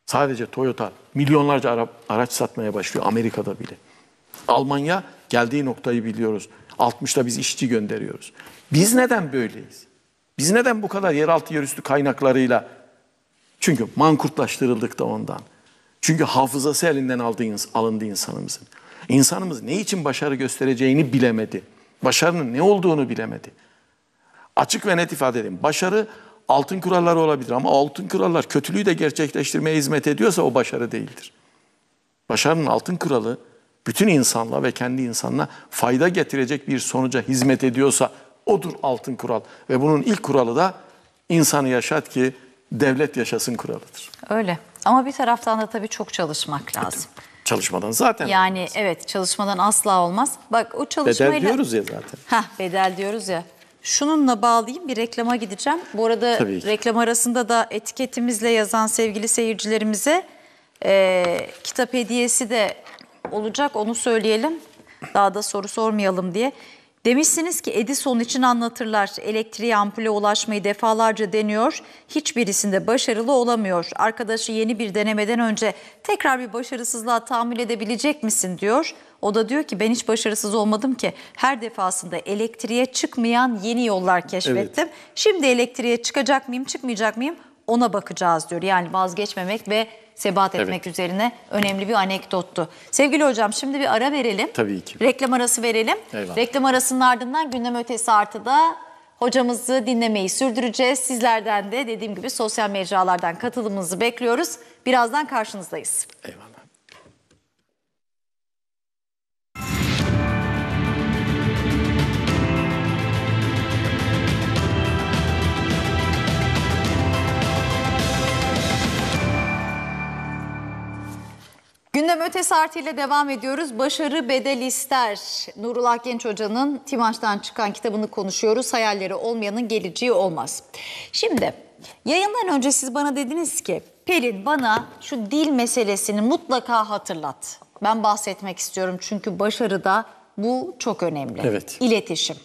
Sadece Toyota milyonlarca ara, araç satmaya başlıyor Amerika'da bile. Almanya geldiği noktayı biliyoruz. 60'ta biz işçi gönderiyoruz. Biz neden böyleyiz? Biz neden bu kadar yeraltı yerüstü kaynaklarıyla? Çünkü mankurtlaştırıldık da ondan. Çünkü hafızası elinden aldı, alındı insanımızın. İnsanımız ne için başarı göstereceğini bilemedi. Başarının ne olduğunu bilemedi. Açık ve net ifade edeyim. Başarı altın kurallar olabilir ama altın kurallar kötülüğü de gerçekleştirmeye hizmet ediyorsa o başarı değildir. Başarının altın kuralı bütün insanla ve kendi insanına fayda getirecek bir sonuca hizmet ediyorsa odur altın kural. Ve bunun ilk kuralı da insanı yaşat ki devlet yaşasın kuralıdır. Öyle ama bir taraftan da tabii çok çalışmak lazım. Çalışmadan zaten Yani olmaz. evet çalışmadan asla olmaz. Bak o çalışmayla... Bedel diyoruz ya zaten. Heh, bedel diyoruz ya. Şununla bağlayayım bir reklama gideceğim. Bu arada reklam arasında da etiketimizle yazan sevgili seyircilerimize e, kitap hediyesi de olacak onu söyleyelim. Daha da soru sormayalım diye. Demişsiniz ki Edison için anlatırlar. Elektriğe ampule ulaşmayı defalarca deniyor. Hiçbirisinde başarılı olamıyor. Arkadaşı yeni bir denemeden önce tekrar bir başarısızlığa tahammül edebilecek misin diyor. O da diyor ki ben hiç başarısız olmadım ki. Her defasında elektriğe çıkmayan yeni yollar keşfettim. Evet. Şimdi elektriğe çıkacak mıyım çıkmayacak mıyım ona bakacağız diyor. Yani vazgeçmemek ve sebat etmek evet. üzerine önemli bir anekdottu. Sevgili hocam şimdi bir ara verelim. Tabii ki. Reklam arası verelim. Eyvallah. Reklam arasının ardından gündem ötesi artıda hocamızı dinlemeyi sürdüreceğiz. Sizlerden de dediğim gibi sosyal mecralardan katılımınızı bekliyoruz. Birazdan karşınızdayız. Eyvallah. Gündem ötesi artıyla devam ediyoruz. Başarı bedel ister. Nurullah Genç Hoca'nın Timaş'tan çıkan kitabını konuşuyoruz. Hayalleri olmayanın geleceği olmaz. Şimdi yayından önce siz bana dediniz ki Pelin bana şu dil meselesini mutlaka hatırlat. Ben bahsetmek istiyorum çünkü başarıda bu çok önemli. Evet. İletişim.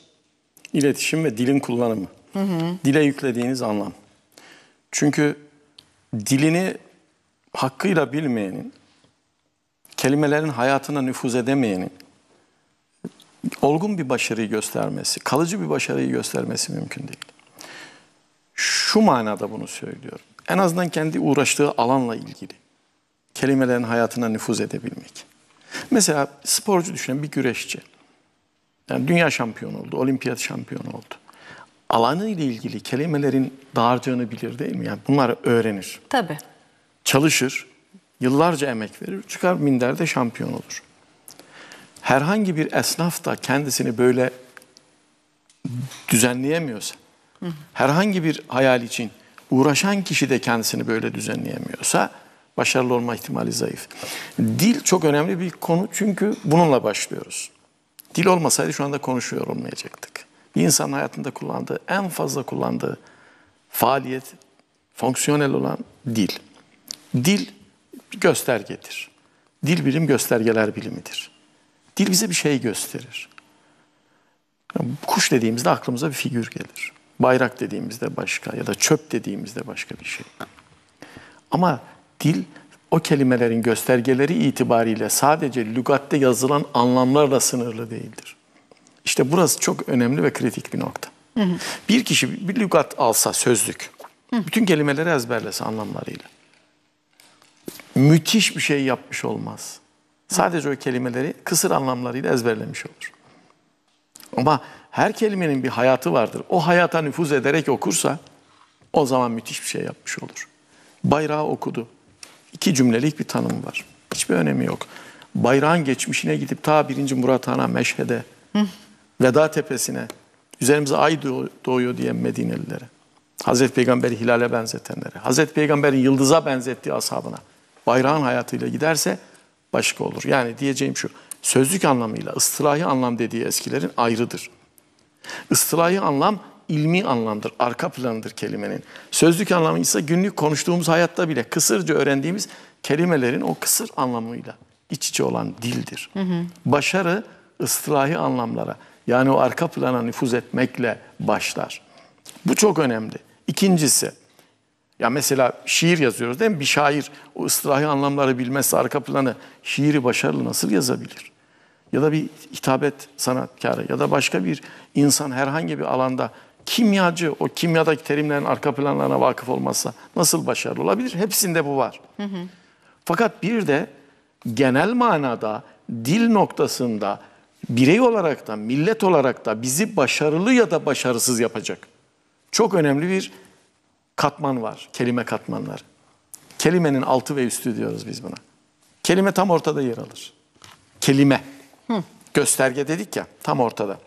İletişim ve dilin kullanımı. Hı hı. Dile yüklediğiniz anlam. Çünkü dilini hakkıyla bilmeyenin kelimelerin hayatına nüfuz edemeyenin olgun bir başarıyı göstermesi, kalıcı bir başarıyı göstermesi mümkün değil. Şu manada bunu söylüyorum. En azından kendi uğraştığı alanla ilgili kelimelerin hayatına nüfuz edebilmek. Mesela sporcu düşünün bir güreşçi. Yani dünya şampiyonu oldu, olimpiyat şampiyonu oldu. Alanı ile ilgili kelimelerin dağarcığını bilir değil mi? Yani bunları öğrenir. Tabii. Çalışır, Yıllarca emek verir, çıkar minderde şampiyon olur. Herhangi bir esnaf da kendisini böyle düzenleyemiyorsa, herhangi bir hayal için uğraşan kişi de kendisini böyle düzenleyemiyorsa başarılı olma ihtimali zayıf. Dil çok önemli bir konu çünkü bununla başlıyoruz. Dil olmasaydı şu anda konuşuyor olmayacaktık. Bir insan hayatında kullandığı, en fazla kullandığı faaliyet, fonksiyonel olan dil. Dil bir göstergedir. Dil bilim göstergeler bilimidir. Dil bize bir şey gösterir. Kuş dediğimizde aklımıza bir figür gelir. Bayrak dediğimizde başka ya da çöp dediğimizde başka bir şey. Ama dil o kelimelerin göstergeleri itibariyle sadece lügatte yazılan anlamlarla sınırlı değildir. İşte burası çok önemli ve kritik bir nokta. Hı hı. Bir kişi bir lügat alsa sözlük, hı. bütün kelimeleri ezberlese anlamlarıyla müthiş bir şey yapmış olmaz. Sadece o kelimeleri kısır anlamlarıyla ezberlemiş olur. Ama her kelimenin bir hayatı vardır. O hayata nüfuz ederek okursa o zaman müthiş bir şey yapmış olur. Bayrağı okudu. İki cümlelik bir tanım var. Hiçbir önemi yok. Bayrağın geçmişine gidip ta 1. Murat Han'a, Meşhed'e, Veda Tepesi'ne, üzerimize ay doğuyor diyen Medinelilere, Hazreti Peygamber'i hilale benzetenlere, Hazreti Peygamber'in yıldıza benzettiği ashabına, bayrağın hayatıyla giderse başka olur. Yani diyeceğim şu, sözlük anlamıyla ıstılahi anlam dediği eskilerin ayrıdır. Istılahi anlam ilmi anlamdır, arka planıdır kelimenin. Sözlük anlamı ise günlük konuştuğumuz hayatta bile kısırca öğrendiğimiz kelimelerin o kısır anlamıyla iç içe olan dildir. Hı hı. Başarı ıstılahi anlamlara yani o arka plana nüfuz etmekle başlar. Bu çok önemli. İkincisi ya mesela şiir yazıyoruz değil mi? Bir şair o ıstırahi anlamları bilmezse arka planı şiiri başarılı nasıl yazabilir? Ya da bir hitabet sanatkarı ya da başka bir insan herhangi bir alanda kimyacı o kimyadaki terimlerin arka planlarına vakıf olmazsa nasıl başarılı olabilir? Hepsinde bu var. Hı hı. Fakat bir de genel manada dil noktasında birey olarak da millet olarak da bizi başarılı ya da başarısız yapacak. Çok önemli bir katman var. Kelime katmanları. Kelimenin altı ve üstü diyoruz biz buna. Kelime tam ortada yer alır. Kelime. Hı. Gösterge dedik ya tam ortada.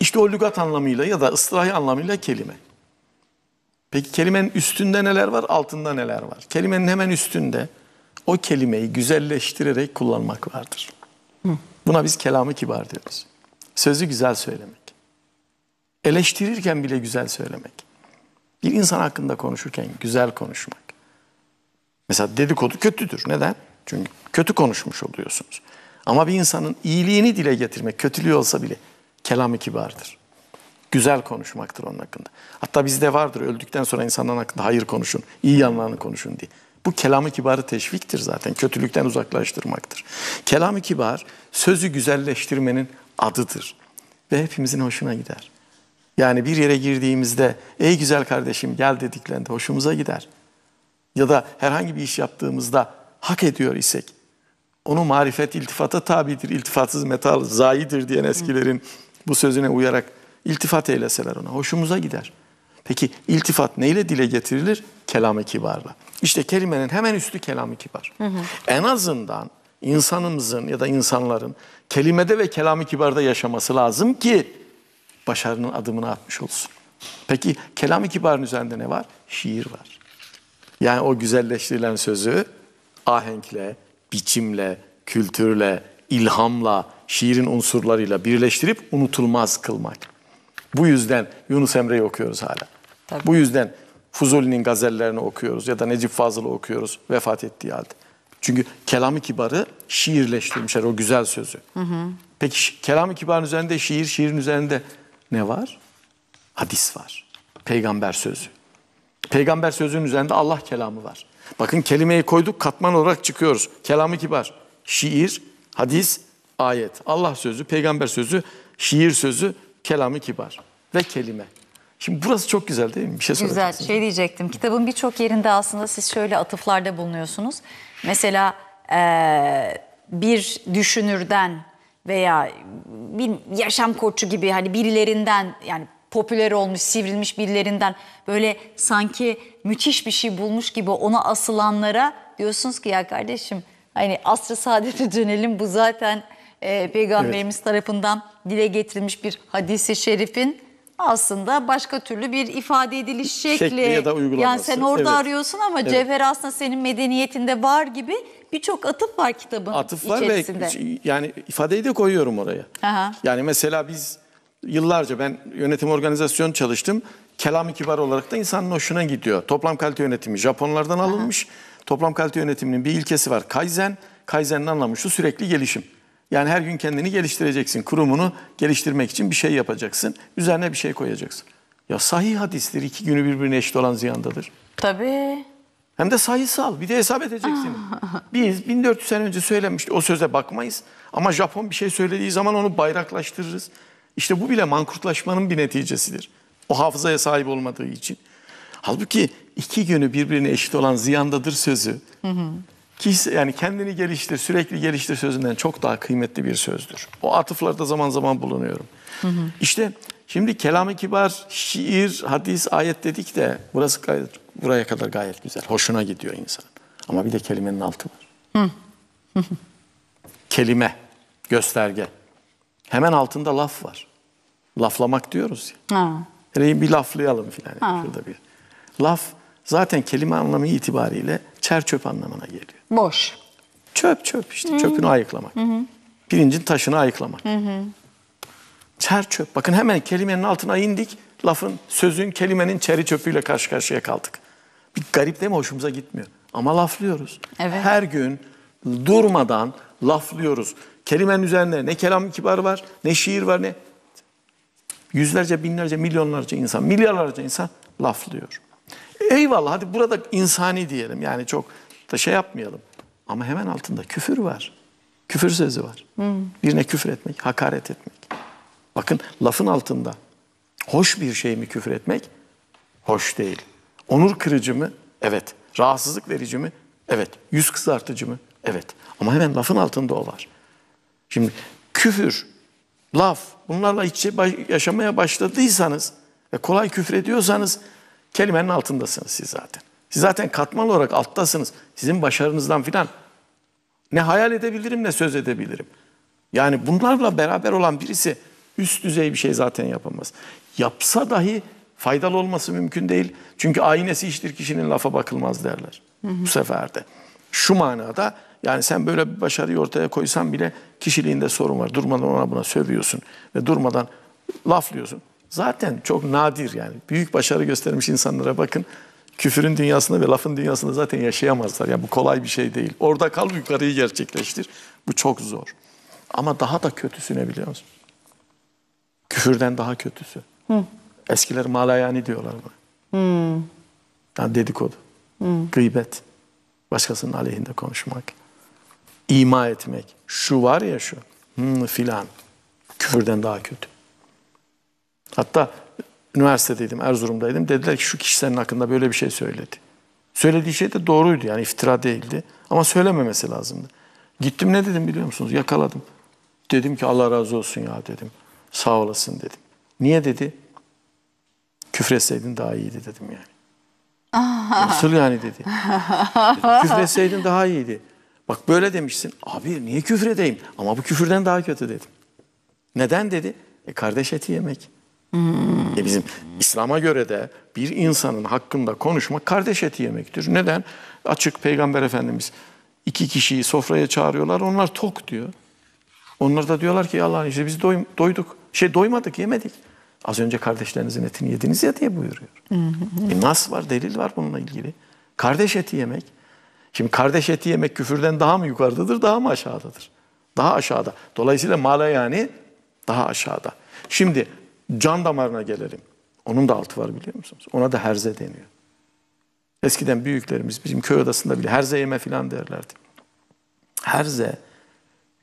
İşte o lügat anlamıyla ya da ıslahi anlamıyla kelime. Peki kelimenin üstünde neler var, altında neler var? Kelimenin hemen üstünde o kelimeyi güzelleştirerek kullanmak vardır. Buna biz kelamı kibar diyoruz. Sözü güzel söylemek. Eleştirirken bile güzel söylemek. Bir insan hakkında konuşurken güzel konuşmak. Mesela dedikodu kötüdür. Neden? Çünkü kötü konuşmuş oluyorsunuz. Ama bir insanın iyiliğini dile getirmek, kötülüğü olsa bile kelamı kibardır. Güzel konuşmaktır onun hakkında. Hatta bizde vardır öldükten sonra insanların hakkında hayır konuşun, iyi yanlarını konuşun diye. Bu kelamı kibarı teşviktir zaten. Kötülükten uzaklaştırmaktır. Kelamı kibar sözü güzelleştirmenin adıdır. Ve hepimizin hoşuna gider. Yani bir yere girdiğimizde ey güzel kardeşim gel dediklerinde hoşumuza gider. Ya da herhangi bir iş yaptığımızda hak ediyor isek onu marifet iltifata tabidir. iltifatsız metal zayidir diyen eskilerin bu sözüne uyarak iltifat eyleseler ona hoşumuza gider. Peki iltifat neyle dile getirilir? Kelam-ı kibarla. İşte kelimenin hemen üstü kelam-ı kibar. Hı hı. En azından insanımızın ya da insanların kelimede ve kelam-ı kibarda yaşaması lazım ki başarının adımını atmış olsun. Peki kelam-ı kibarın üzerinde ne var? Şiir var. Yani o güzelleştirilen sözü ahenkle, biçimle, kültürle, ilhamla, şiirin unsurlarıyla birleştirip unutulmaz kılmak. Bu yüzden Yunus Emre'yi okuyoruz hala. Tabii. Bu yüzden Fuzuli'nin gazellerini okuyoruz ya da Necip Fazıl'ı okuyoruz vefat ettiği halde. Çünkü kelam kelamı kibarı şiirleştirmişler o güzel sözü. Hı hı. Peki kelamı kibarın üzerinde şiir, şiirin üzerinde ne var? Hadis var. Peygamber sözü. Peygamber sözünün üzerinde Allah kelamı var. Bakın kelimeyi koyduk katman olarak çıkıyoruz. Kelamı kibar. Şiir, hadis, ayet. Allah sözü, peygamber sözü, şiir sözü, kelamı kibar ve kelime. Şimdi burası çok güzel değil mi? Bir şey Güzel. Şey diyecektim. Kitabın birçok yerinde aslında siz şöyle atıflarda bulunuyorsunuz. Mesela ee, bir düşünürden veya bir yaşam koçu gibi hani birilerinden yani popüler olmuş, sivrilmiş birilerinden böyle sanki müthiş bir şey bulmuş gibi ona asılanlara diyorsunuz ki ya kardeşim hani asrı saadete dönelim bu zaten e, peygamberimiz evet. tarafından dile getirilmiş bir hadisi şerifin aslında başka türlü bir ifade ediliş şekli. şekli ya da uygulaması. Yani sen orada evet. arıyorsun ama evet. cevher aslında senin medeniyetinde var gibi birçok atıf var kitabın Atıflar içerisinde. ve yani ifadeyi de koyuyorum oraya. Aha. Yani mesela biz yıllarca ben yönetim organizasyon çalıştım. Kelam-ı kibar olarak da insanın hoşuna gidiyor. Toplam kalite yönetimi Japonlardan alınmış. Aha. Toplam kalite yönetiminin bir ilkesi var. Kaizen. Kaizen'in anlamı şu sürekli gelişim. Yani her gün kendini geliştireceksin. Kurumunu geliştirmek için bir şey yapacaksın. Üzerine bir şey koyacaksın. Ya sahih hadistir iki günü birbirine eşit olan ziyandadır. Tabii. Hem de sayısal. Bir de hesap edeceksiniz. Biz 1400 sene önce söylenmişti. O söze bakmayız. Ama Japon bir şey söylediği zaman onu bayraklaştırırız. İşte bu bile mankurtlaşmanın bir neticesidir. O hafızaya sahip olmadığı için. Halbuki iki günü birbirine eşit olan ziyandadır sözü. Hı hı. Kişi, yani kendini geliştir, sürekli geliştir sözünden çok daha kıymetli bir sözdür. O atıflarda zaman zaman bulunuyorum. Hı hı. İşte şimdi kelam-ı kibar, şiir, hadis, ayet dedik de burası gayet buraya kadar gayet güzel. Hoşuna gidiyor insan. Ama bir de kelimenin altı var. Kelime, gösterge. Hemen altında laf var. Laflamak diyoruz ya. Ha. bir laflayalım filan. şurada bir. Laf zaten kelime anlamı itibariyle çer çöp anlamına geliyor. Boş. Çöp çöp işte. Hı-hı. Çöpünü ayıklamak. Hı-hı. Pirincin taşını ayıklamak. Hı-hı. Çer çöp. Bakın hemen kelimenin altına indik. Lafın, sözün, kelimenin çeri çöpüyle karşı karşıya kaldık. Bir garip değil mi? Hoşumuza gitmiyor. Ama laflıyoruz. Evet. Her gün durmadan laflıyoruz. Kelimenin üzerinde ne kelam kibar var, ne şiir var, ne... Yüzlerce, binlerce, milyonlarca insan, milyarlarca insan laflıyor. Eyvallah hadi burada insani diyelim. Yani çok da şey yapmayalım. Ama hemen altında küfür var. Küfür sözü var. Hmm. Birine küfür etmek, hakaret etmek. Bakın lafın altında. Hoş bir şey mi küfür etmek? Hoş değil. Onur kırıcı mı? Evet. Rahatsızlık verici mi? Evet. Yüz kızartıcı mı? Evet. Ama hemen lafın altında o var. Şimdi küfür, laf bunlarla hiç şey yaşamaya başladıysanız ve kolay küfür ediyorsanız kelimenin altındasınız siz zaten. Siz zaten katman olarak alttasınız. Sizin başarınızdan filan ne hayal edebilirim ne söz edebilirim. Yani bunlarla beraber olan birisi üst düzey bir şey zaten yapamaz. Yapsa dahi Faydalı olması mümkün değil. Çünkü aynesi iştir kişinin lafa bakılmaz derler. Hı hı. Bu seferde. Şu manada yani sen böyle bir başarıyı ortaya koysan bile kişiliğinde sorun var. Durmadan ona buna sövüyorsun ve durmadan laflıyorsun. Zaten çok nadir yani. Büyük başarı göstermiş insanlara bakın. Küfürün dünyasında ve lafın dünyasında zaten yaşayamazlar. Yani bu kolay bir şey değil. Orada kal yukarıyı gerçekleştir. Bu çok zor. Ama daha da kötüsü ne biliyor musun? Küfürden daha kötüsü. Hı. Eskiler malayani diyorlar buna. Hmm. Yani dedikodu, hmm. gıybet, başkasının aleyhinde konuşmak, ima etmek. Şu var ya şu, hmm, filan. Küfürden daha kötü. Hatta üniversitedeydim, Erzurum'daydım. Dediler ki şu kişi senin hakkında böyle bir şey söyledi. Söylediği şey de doğruydu yani iftira değildi. Ama söylememesi lazımdı. Gittim ne dedim biliyor musunuz? Yakaladım. Dedim ki Allah razı olsun ya dedim. Sağ olasın dedim. Niye dedi? küfretseydin daha iyiydi dedim yani. Nasıl yani dedi. küfretseydin daha iyiydi. Bak böyle demişsin. Abi niye küfredeyim? Ama bu küfürden daha kötü dedim. Neden dedi? E kardeş eti yemek. Hmm. E bizim İslam'a göre de bir insanın hakkında konuşmak kardeş eti yemektir. Neden? Açık Peygamber Efendimiz iki kişiyi sofraya çağırıyorlar. Onlar tok diyor. Onlar da diyorlar ki Allah'ın işte biz doyduk. Şey doymadık, yemedik. Az önce kardeşlerinizin etini yediniz ya diye buyuruyor. Hı hı. E nas var, delil var bununla ilgili. Kardeş eti yemek. Şimdi kardeş eti yemek küfürden daha mı yukarıdadır, daha mı aşağıdadır? Daha aşağıda. Dolayısıyla mala yani daha aşağıda. Şimdi can damarına gelelim. Onun da altı var biliyor musunuz? Ona da herze deniyor. Eskiden büyüklerimiz bizim köy odasında bile herze yeme filan derlerdi. Herze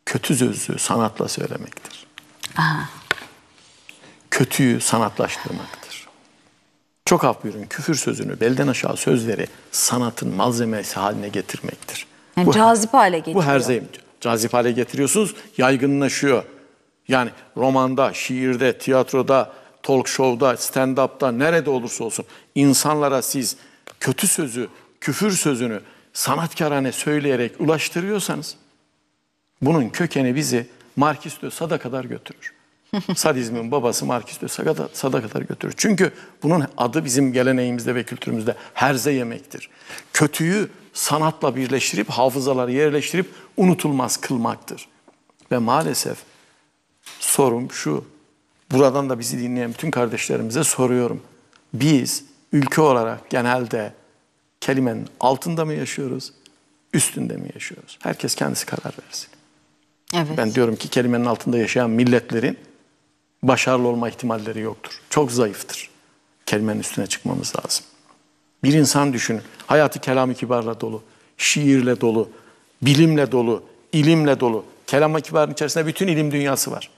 kötü sözü sanatla söylemektir. Aha kötüyü sanatlaştırmaktır. Çok af buyurun küfür sözünü belden aşağı sözleri sanatın malzemesi haline getirmektir. Yani bu, cazip hale getiriyor. Bu her zaman cazip hale getiriyorsunuz yaygınlaşıyor. Yani romanda, şiirde, tiyatroda, talk show'da, stand-up'ta nerede olursa olsun insanlara siz kötü sözü, küfür sözünü sanatkarane söyleyerek ulaştırıyorsanız bunun kökeni bizi Markis de Sada kadar götürür. Sadizmin babası Markis de kadar götürür. Çünkü bunun adı bizim geleneğimizde ve kültürümüzde herze yemektir. Kötüyü sanatla birleştirip hafızaları yerleştirip unutulmaz kılmaktır. Ve maalesef sorum şu. Buradan da bizi dinleyen bütün kardeşlerimize soruyorum. Biz ülke olarak genelde kelimenin altında mı yaşıyoruz, üstünde mi yaşıyoruz? Herkes kendisi karar versin. Evet. Ben diyorum ki kelimenin altında yaşayan milletlerin başarılı olma ihtimalleri yoktur. Çok zayıftır. Kelimenin üstüne çıkmamız lazım. Bir insan düşünün. Hayatı kelam-ı kibarla dolu, şiirle dolu, bilimle dolu, ilimle dolu. Kelam-ı kibarın içerisinde bütün ilim dünyası var.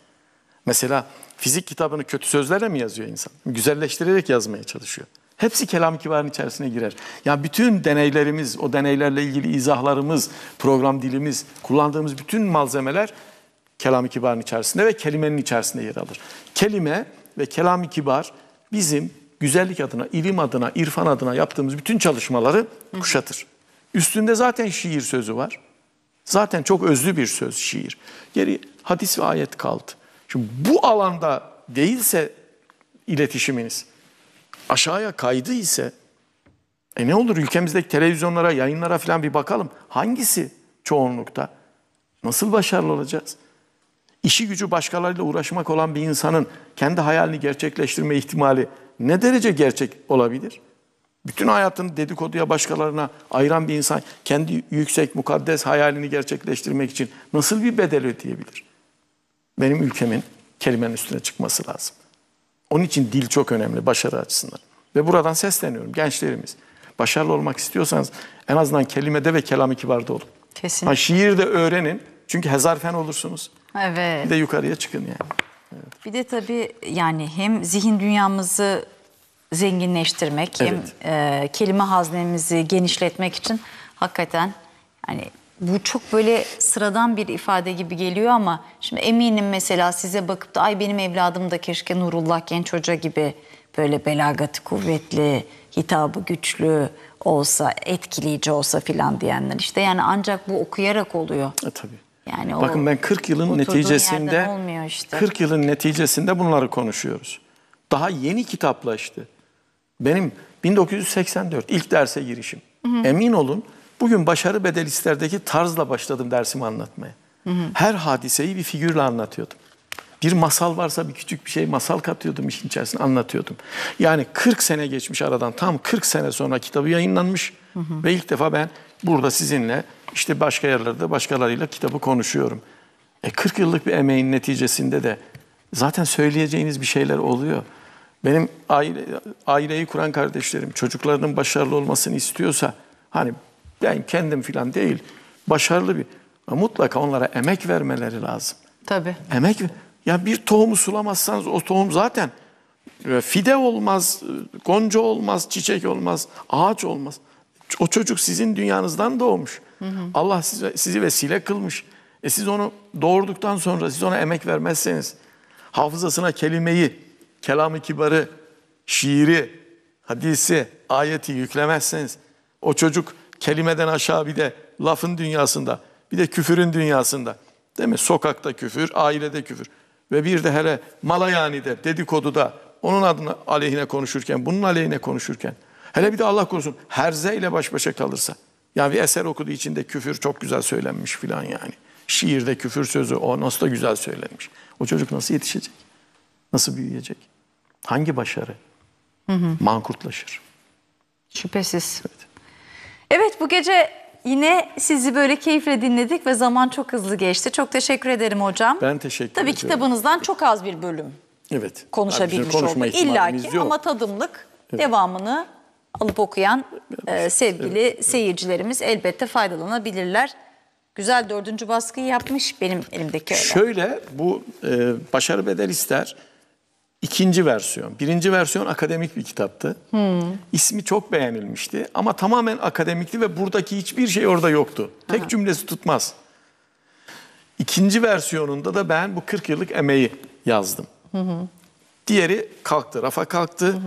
Mesela fizik kitabını kötü sözlerle mi yazıyor insan? Güzelleştirerek yazmaya çalışıyor. Hepsi kelam-ı kibarın içerisine girer. Yani bütün deneylerimiz, o deneylerle ilgili izahlarımız, program dilimiz, kullandığımız bütün malzemeler Kelam-ı Kibar'ın içerisinde ve kelimenin içerisinde yer alır. Kelime ve Kelam-ı Kibar bizim güzellik adına, ilim adına, irfan adına yaptığımız bütün çalışmaları kuşatır. Üstünde zaten şiir sözü var. Zaten çok özlü bir söz şiir. Geri hadis ve ayet kaldı. Şimdi bu alanda değilse iletişiminiz aşağıya kaydı ise e ne olur ülkemizdeki televizyonlara, yayınlara falan bir bakalım. Hangisi çoğunlukta? Nasıl başarılı olacağız? işi gücü başkalarıyla uğraşmak olan bir insanın kendi hayalini gerçekleştirme ihtimali ne derece gerçek olabilir? Bütün hayatını dedikoduya başkalarına ayıran bir insan kendi yüksek mukaddes hayalini gerçekleştirmek için nasıl bir bedel ödeyebilir? Benim ülkemin kelimenin üstüne çıkması lazım. Onun için dil çok önemli başarı açısından. Ve buradan sesleniyorum gençlerimiz. Başarılı olmak istiyorsanız en azından kelimede ve kelamı kibarda olun. Kesinlikle. Ha, şiir de öğrenin çünkü hezarfen olursunuz. Evet. Bir de yukarıya çıkın yani. Evet. Bir de tabii yani hem zihin dünyamızı zenginleştirmek evet. hem e, kelime haznemizi genişletmek için hakikaten yani bu çok böyle sıradan bir ifade gibi geliyor ama şimdi eminim mesela size bakıp da ay benim evladım da keşke Nurullah Genç Hoca gibi böyle belagatı kuvvetli, hitabı güçlü olsa, etkileyici olsa filan diyenler. işte yani ancak bu okuyarak oluyor. E, tabii. Yani Bakın ben 40 yılın neticesinde işte. 40 yılın neticesinde bunları konuşuyoruz. Daha yeni kitaplaştı. Benim 1984 ilk derse girişim. Hı hı. Emin olun bugün başarı bedelisterdeki tarzla başladım dersimi anlatmaya. Hı hı. Her hadiseyi bir figürle anlatıyordum. Bir masal varsa bir küçük bir şey masal katıyordum işin içerisine anlatıyordum. Yani 40 sene geçmiş aradan tam 40 sene sonra kitabı yayınlanmış hı hı. ve ilk defa ben burada sizinle işte başka yerlerde başkalarıyla kitabı konuşuyorum. E 40 yıllık bir emeğin neticesinde de zaten söyleyeceğiniz bir şeyler oluyor. Benim aile, aileyi kuran kardeşlerim çocuklarının başarılı olmasını istiyorsa hani ben kendim filan değil başarılı bir mutlaka onlara emek vermeleri lazım. Tabii. Emek ya bir tohumu sulamazsanız o tohum zaten e, fide olmaz, e, gonca olmaz, çiçek olmaz, ağaç olmaz. O çocuk sizin dünyanızdan doğmuş. Hı hı. Allah sizi sizi vesile kılmış. E siz onu doğurduktan sonra siz ona emek vermezseniz, hafızasına kelimeyi, kelam-ı kibarı, şiiri, hadisi, ayeti yüklemezseniz, o çocuk kelimeden aşağı bir de lafın dünyasında, bir de küfürün dünyasında, değil mi? Sokakta küfür, ailede küfür ve bir de hele malayani'de, dedikoduda, onun adına aleyhine konuşurken, bunun aleyhine konuşurken, hele bir de Allah korusun herze ile baş başa kalırsa, ya bir eser okuduğu için de küfür çok güzel söylenmiş filan yani. Şiirde küfür sözü o nasıl da güzel söylenmiş. O çocuk nasıl yetişecek? Nasıl büyüyecek? Hangi başarı? Hı hı. Mankurtlaşır. Şüphesiz. Evet. evet bu gece yine sizi böyle keyifle dinledik ve zaman çok hızlı geçti. Çok teşekkür ederim hocam. Ben teşekkür Tabii ediyorum. kitabınızdan çok az bir bölüm evet. konuşabilmiş yani olduk. İlla ki ama tadımlık evet. devamını alıp okuyan e, sevgili evet. seyircilerimiz elbette faydalanabilirler. Güzel dördüncü baskıyı yapmış benim elimdeki öyle. Şöyle bu e, Başarı Bedel ister ikinci versiyon. Birinci versiyon akademik bir kitaptı. Hmm. İsmi çok beğenilmişti ama tamamen akademikti ve buradaki hiçbir şey orada yoktu. Tek Aha. cümlesi tutmaz. İkinci versiyonunda da ben bu 40 yıllık emeği yazdım. Hı hı. Diğeri kalktı, rafa kalktı. Hı hı.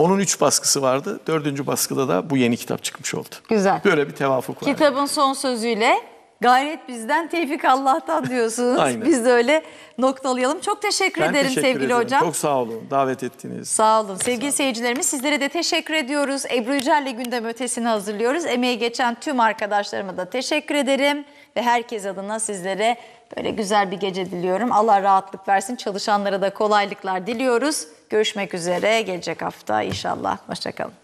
Onun üç baskısı vardı. Dördüncü baskıda da bu yeni kitap çıkmış oldu. Güzel. Böyle bir tevafuk var. Kitabın son sözüyle gayret bizden, tevfik Allah'tan diyorsunuz. Aynen. Biz de öyle noktalayalım. Çok teşekkür ben ederim teşekkür sevgili ederim. hocam. Çok sağ olun davet ettiğiniz. Sağ olun. Sevgili sağ olun. seyircilerimiz sizlere de teşekkür ediyoruz. Ebru Yücel'le gündem ötesini hazırlıyoruz. Emeği geçen tüm arkadaşlarıma da teşekkür ederim ve herkes adına sizlere böyle güzel bir gece diliyorum. Allah rahatlık versin. Çalışanlara da kolaylıklar diliyoruz. Görüşmek üzere gelecek hafta inşallah. Hoşçakalın.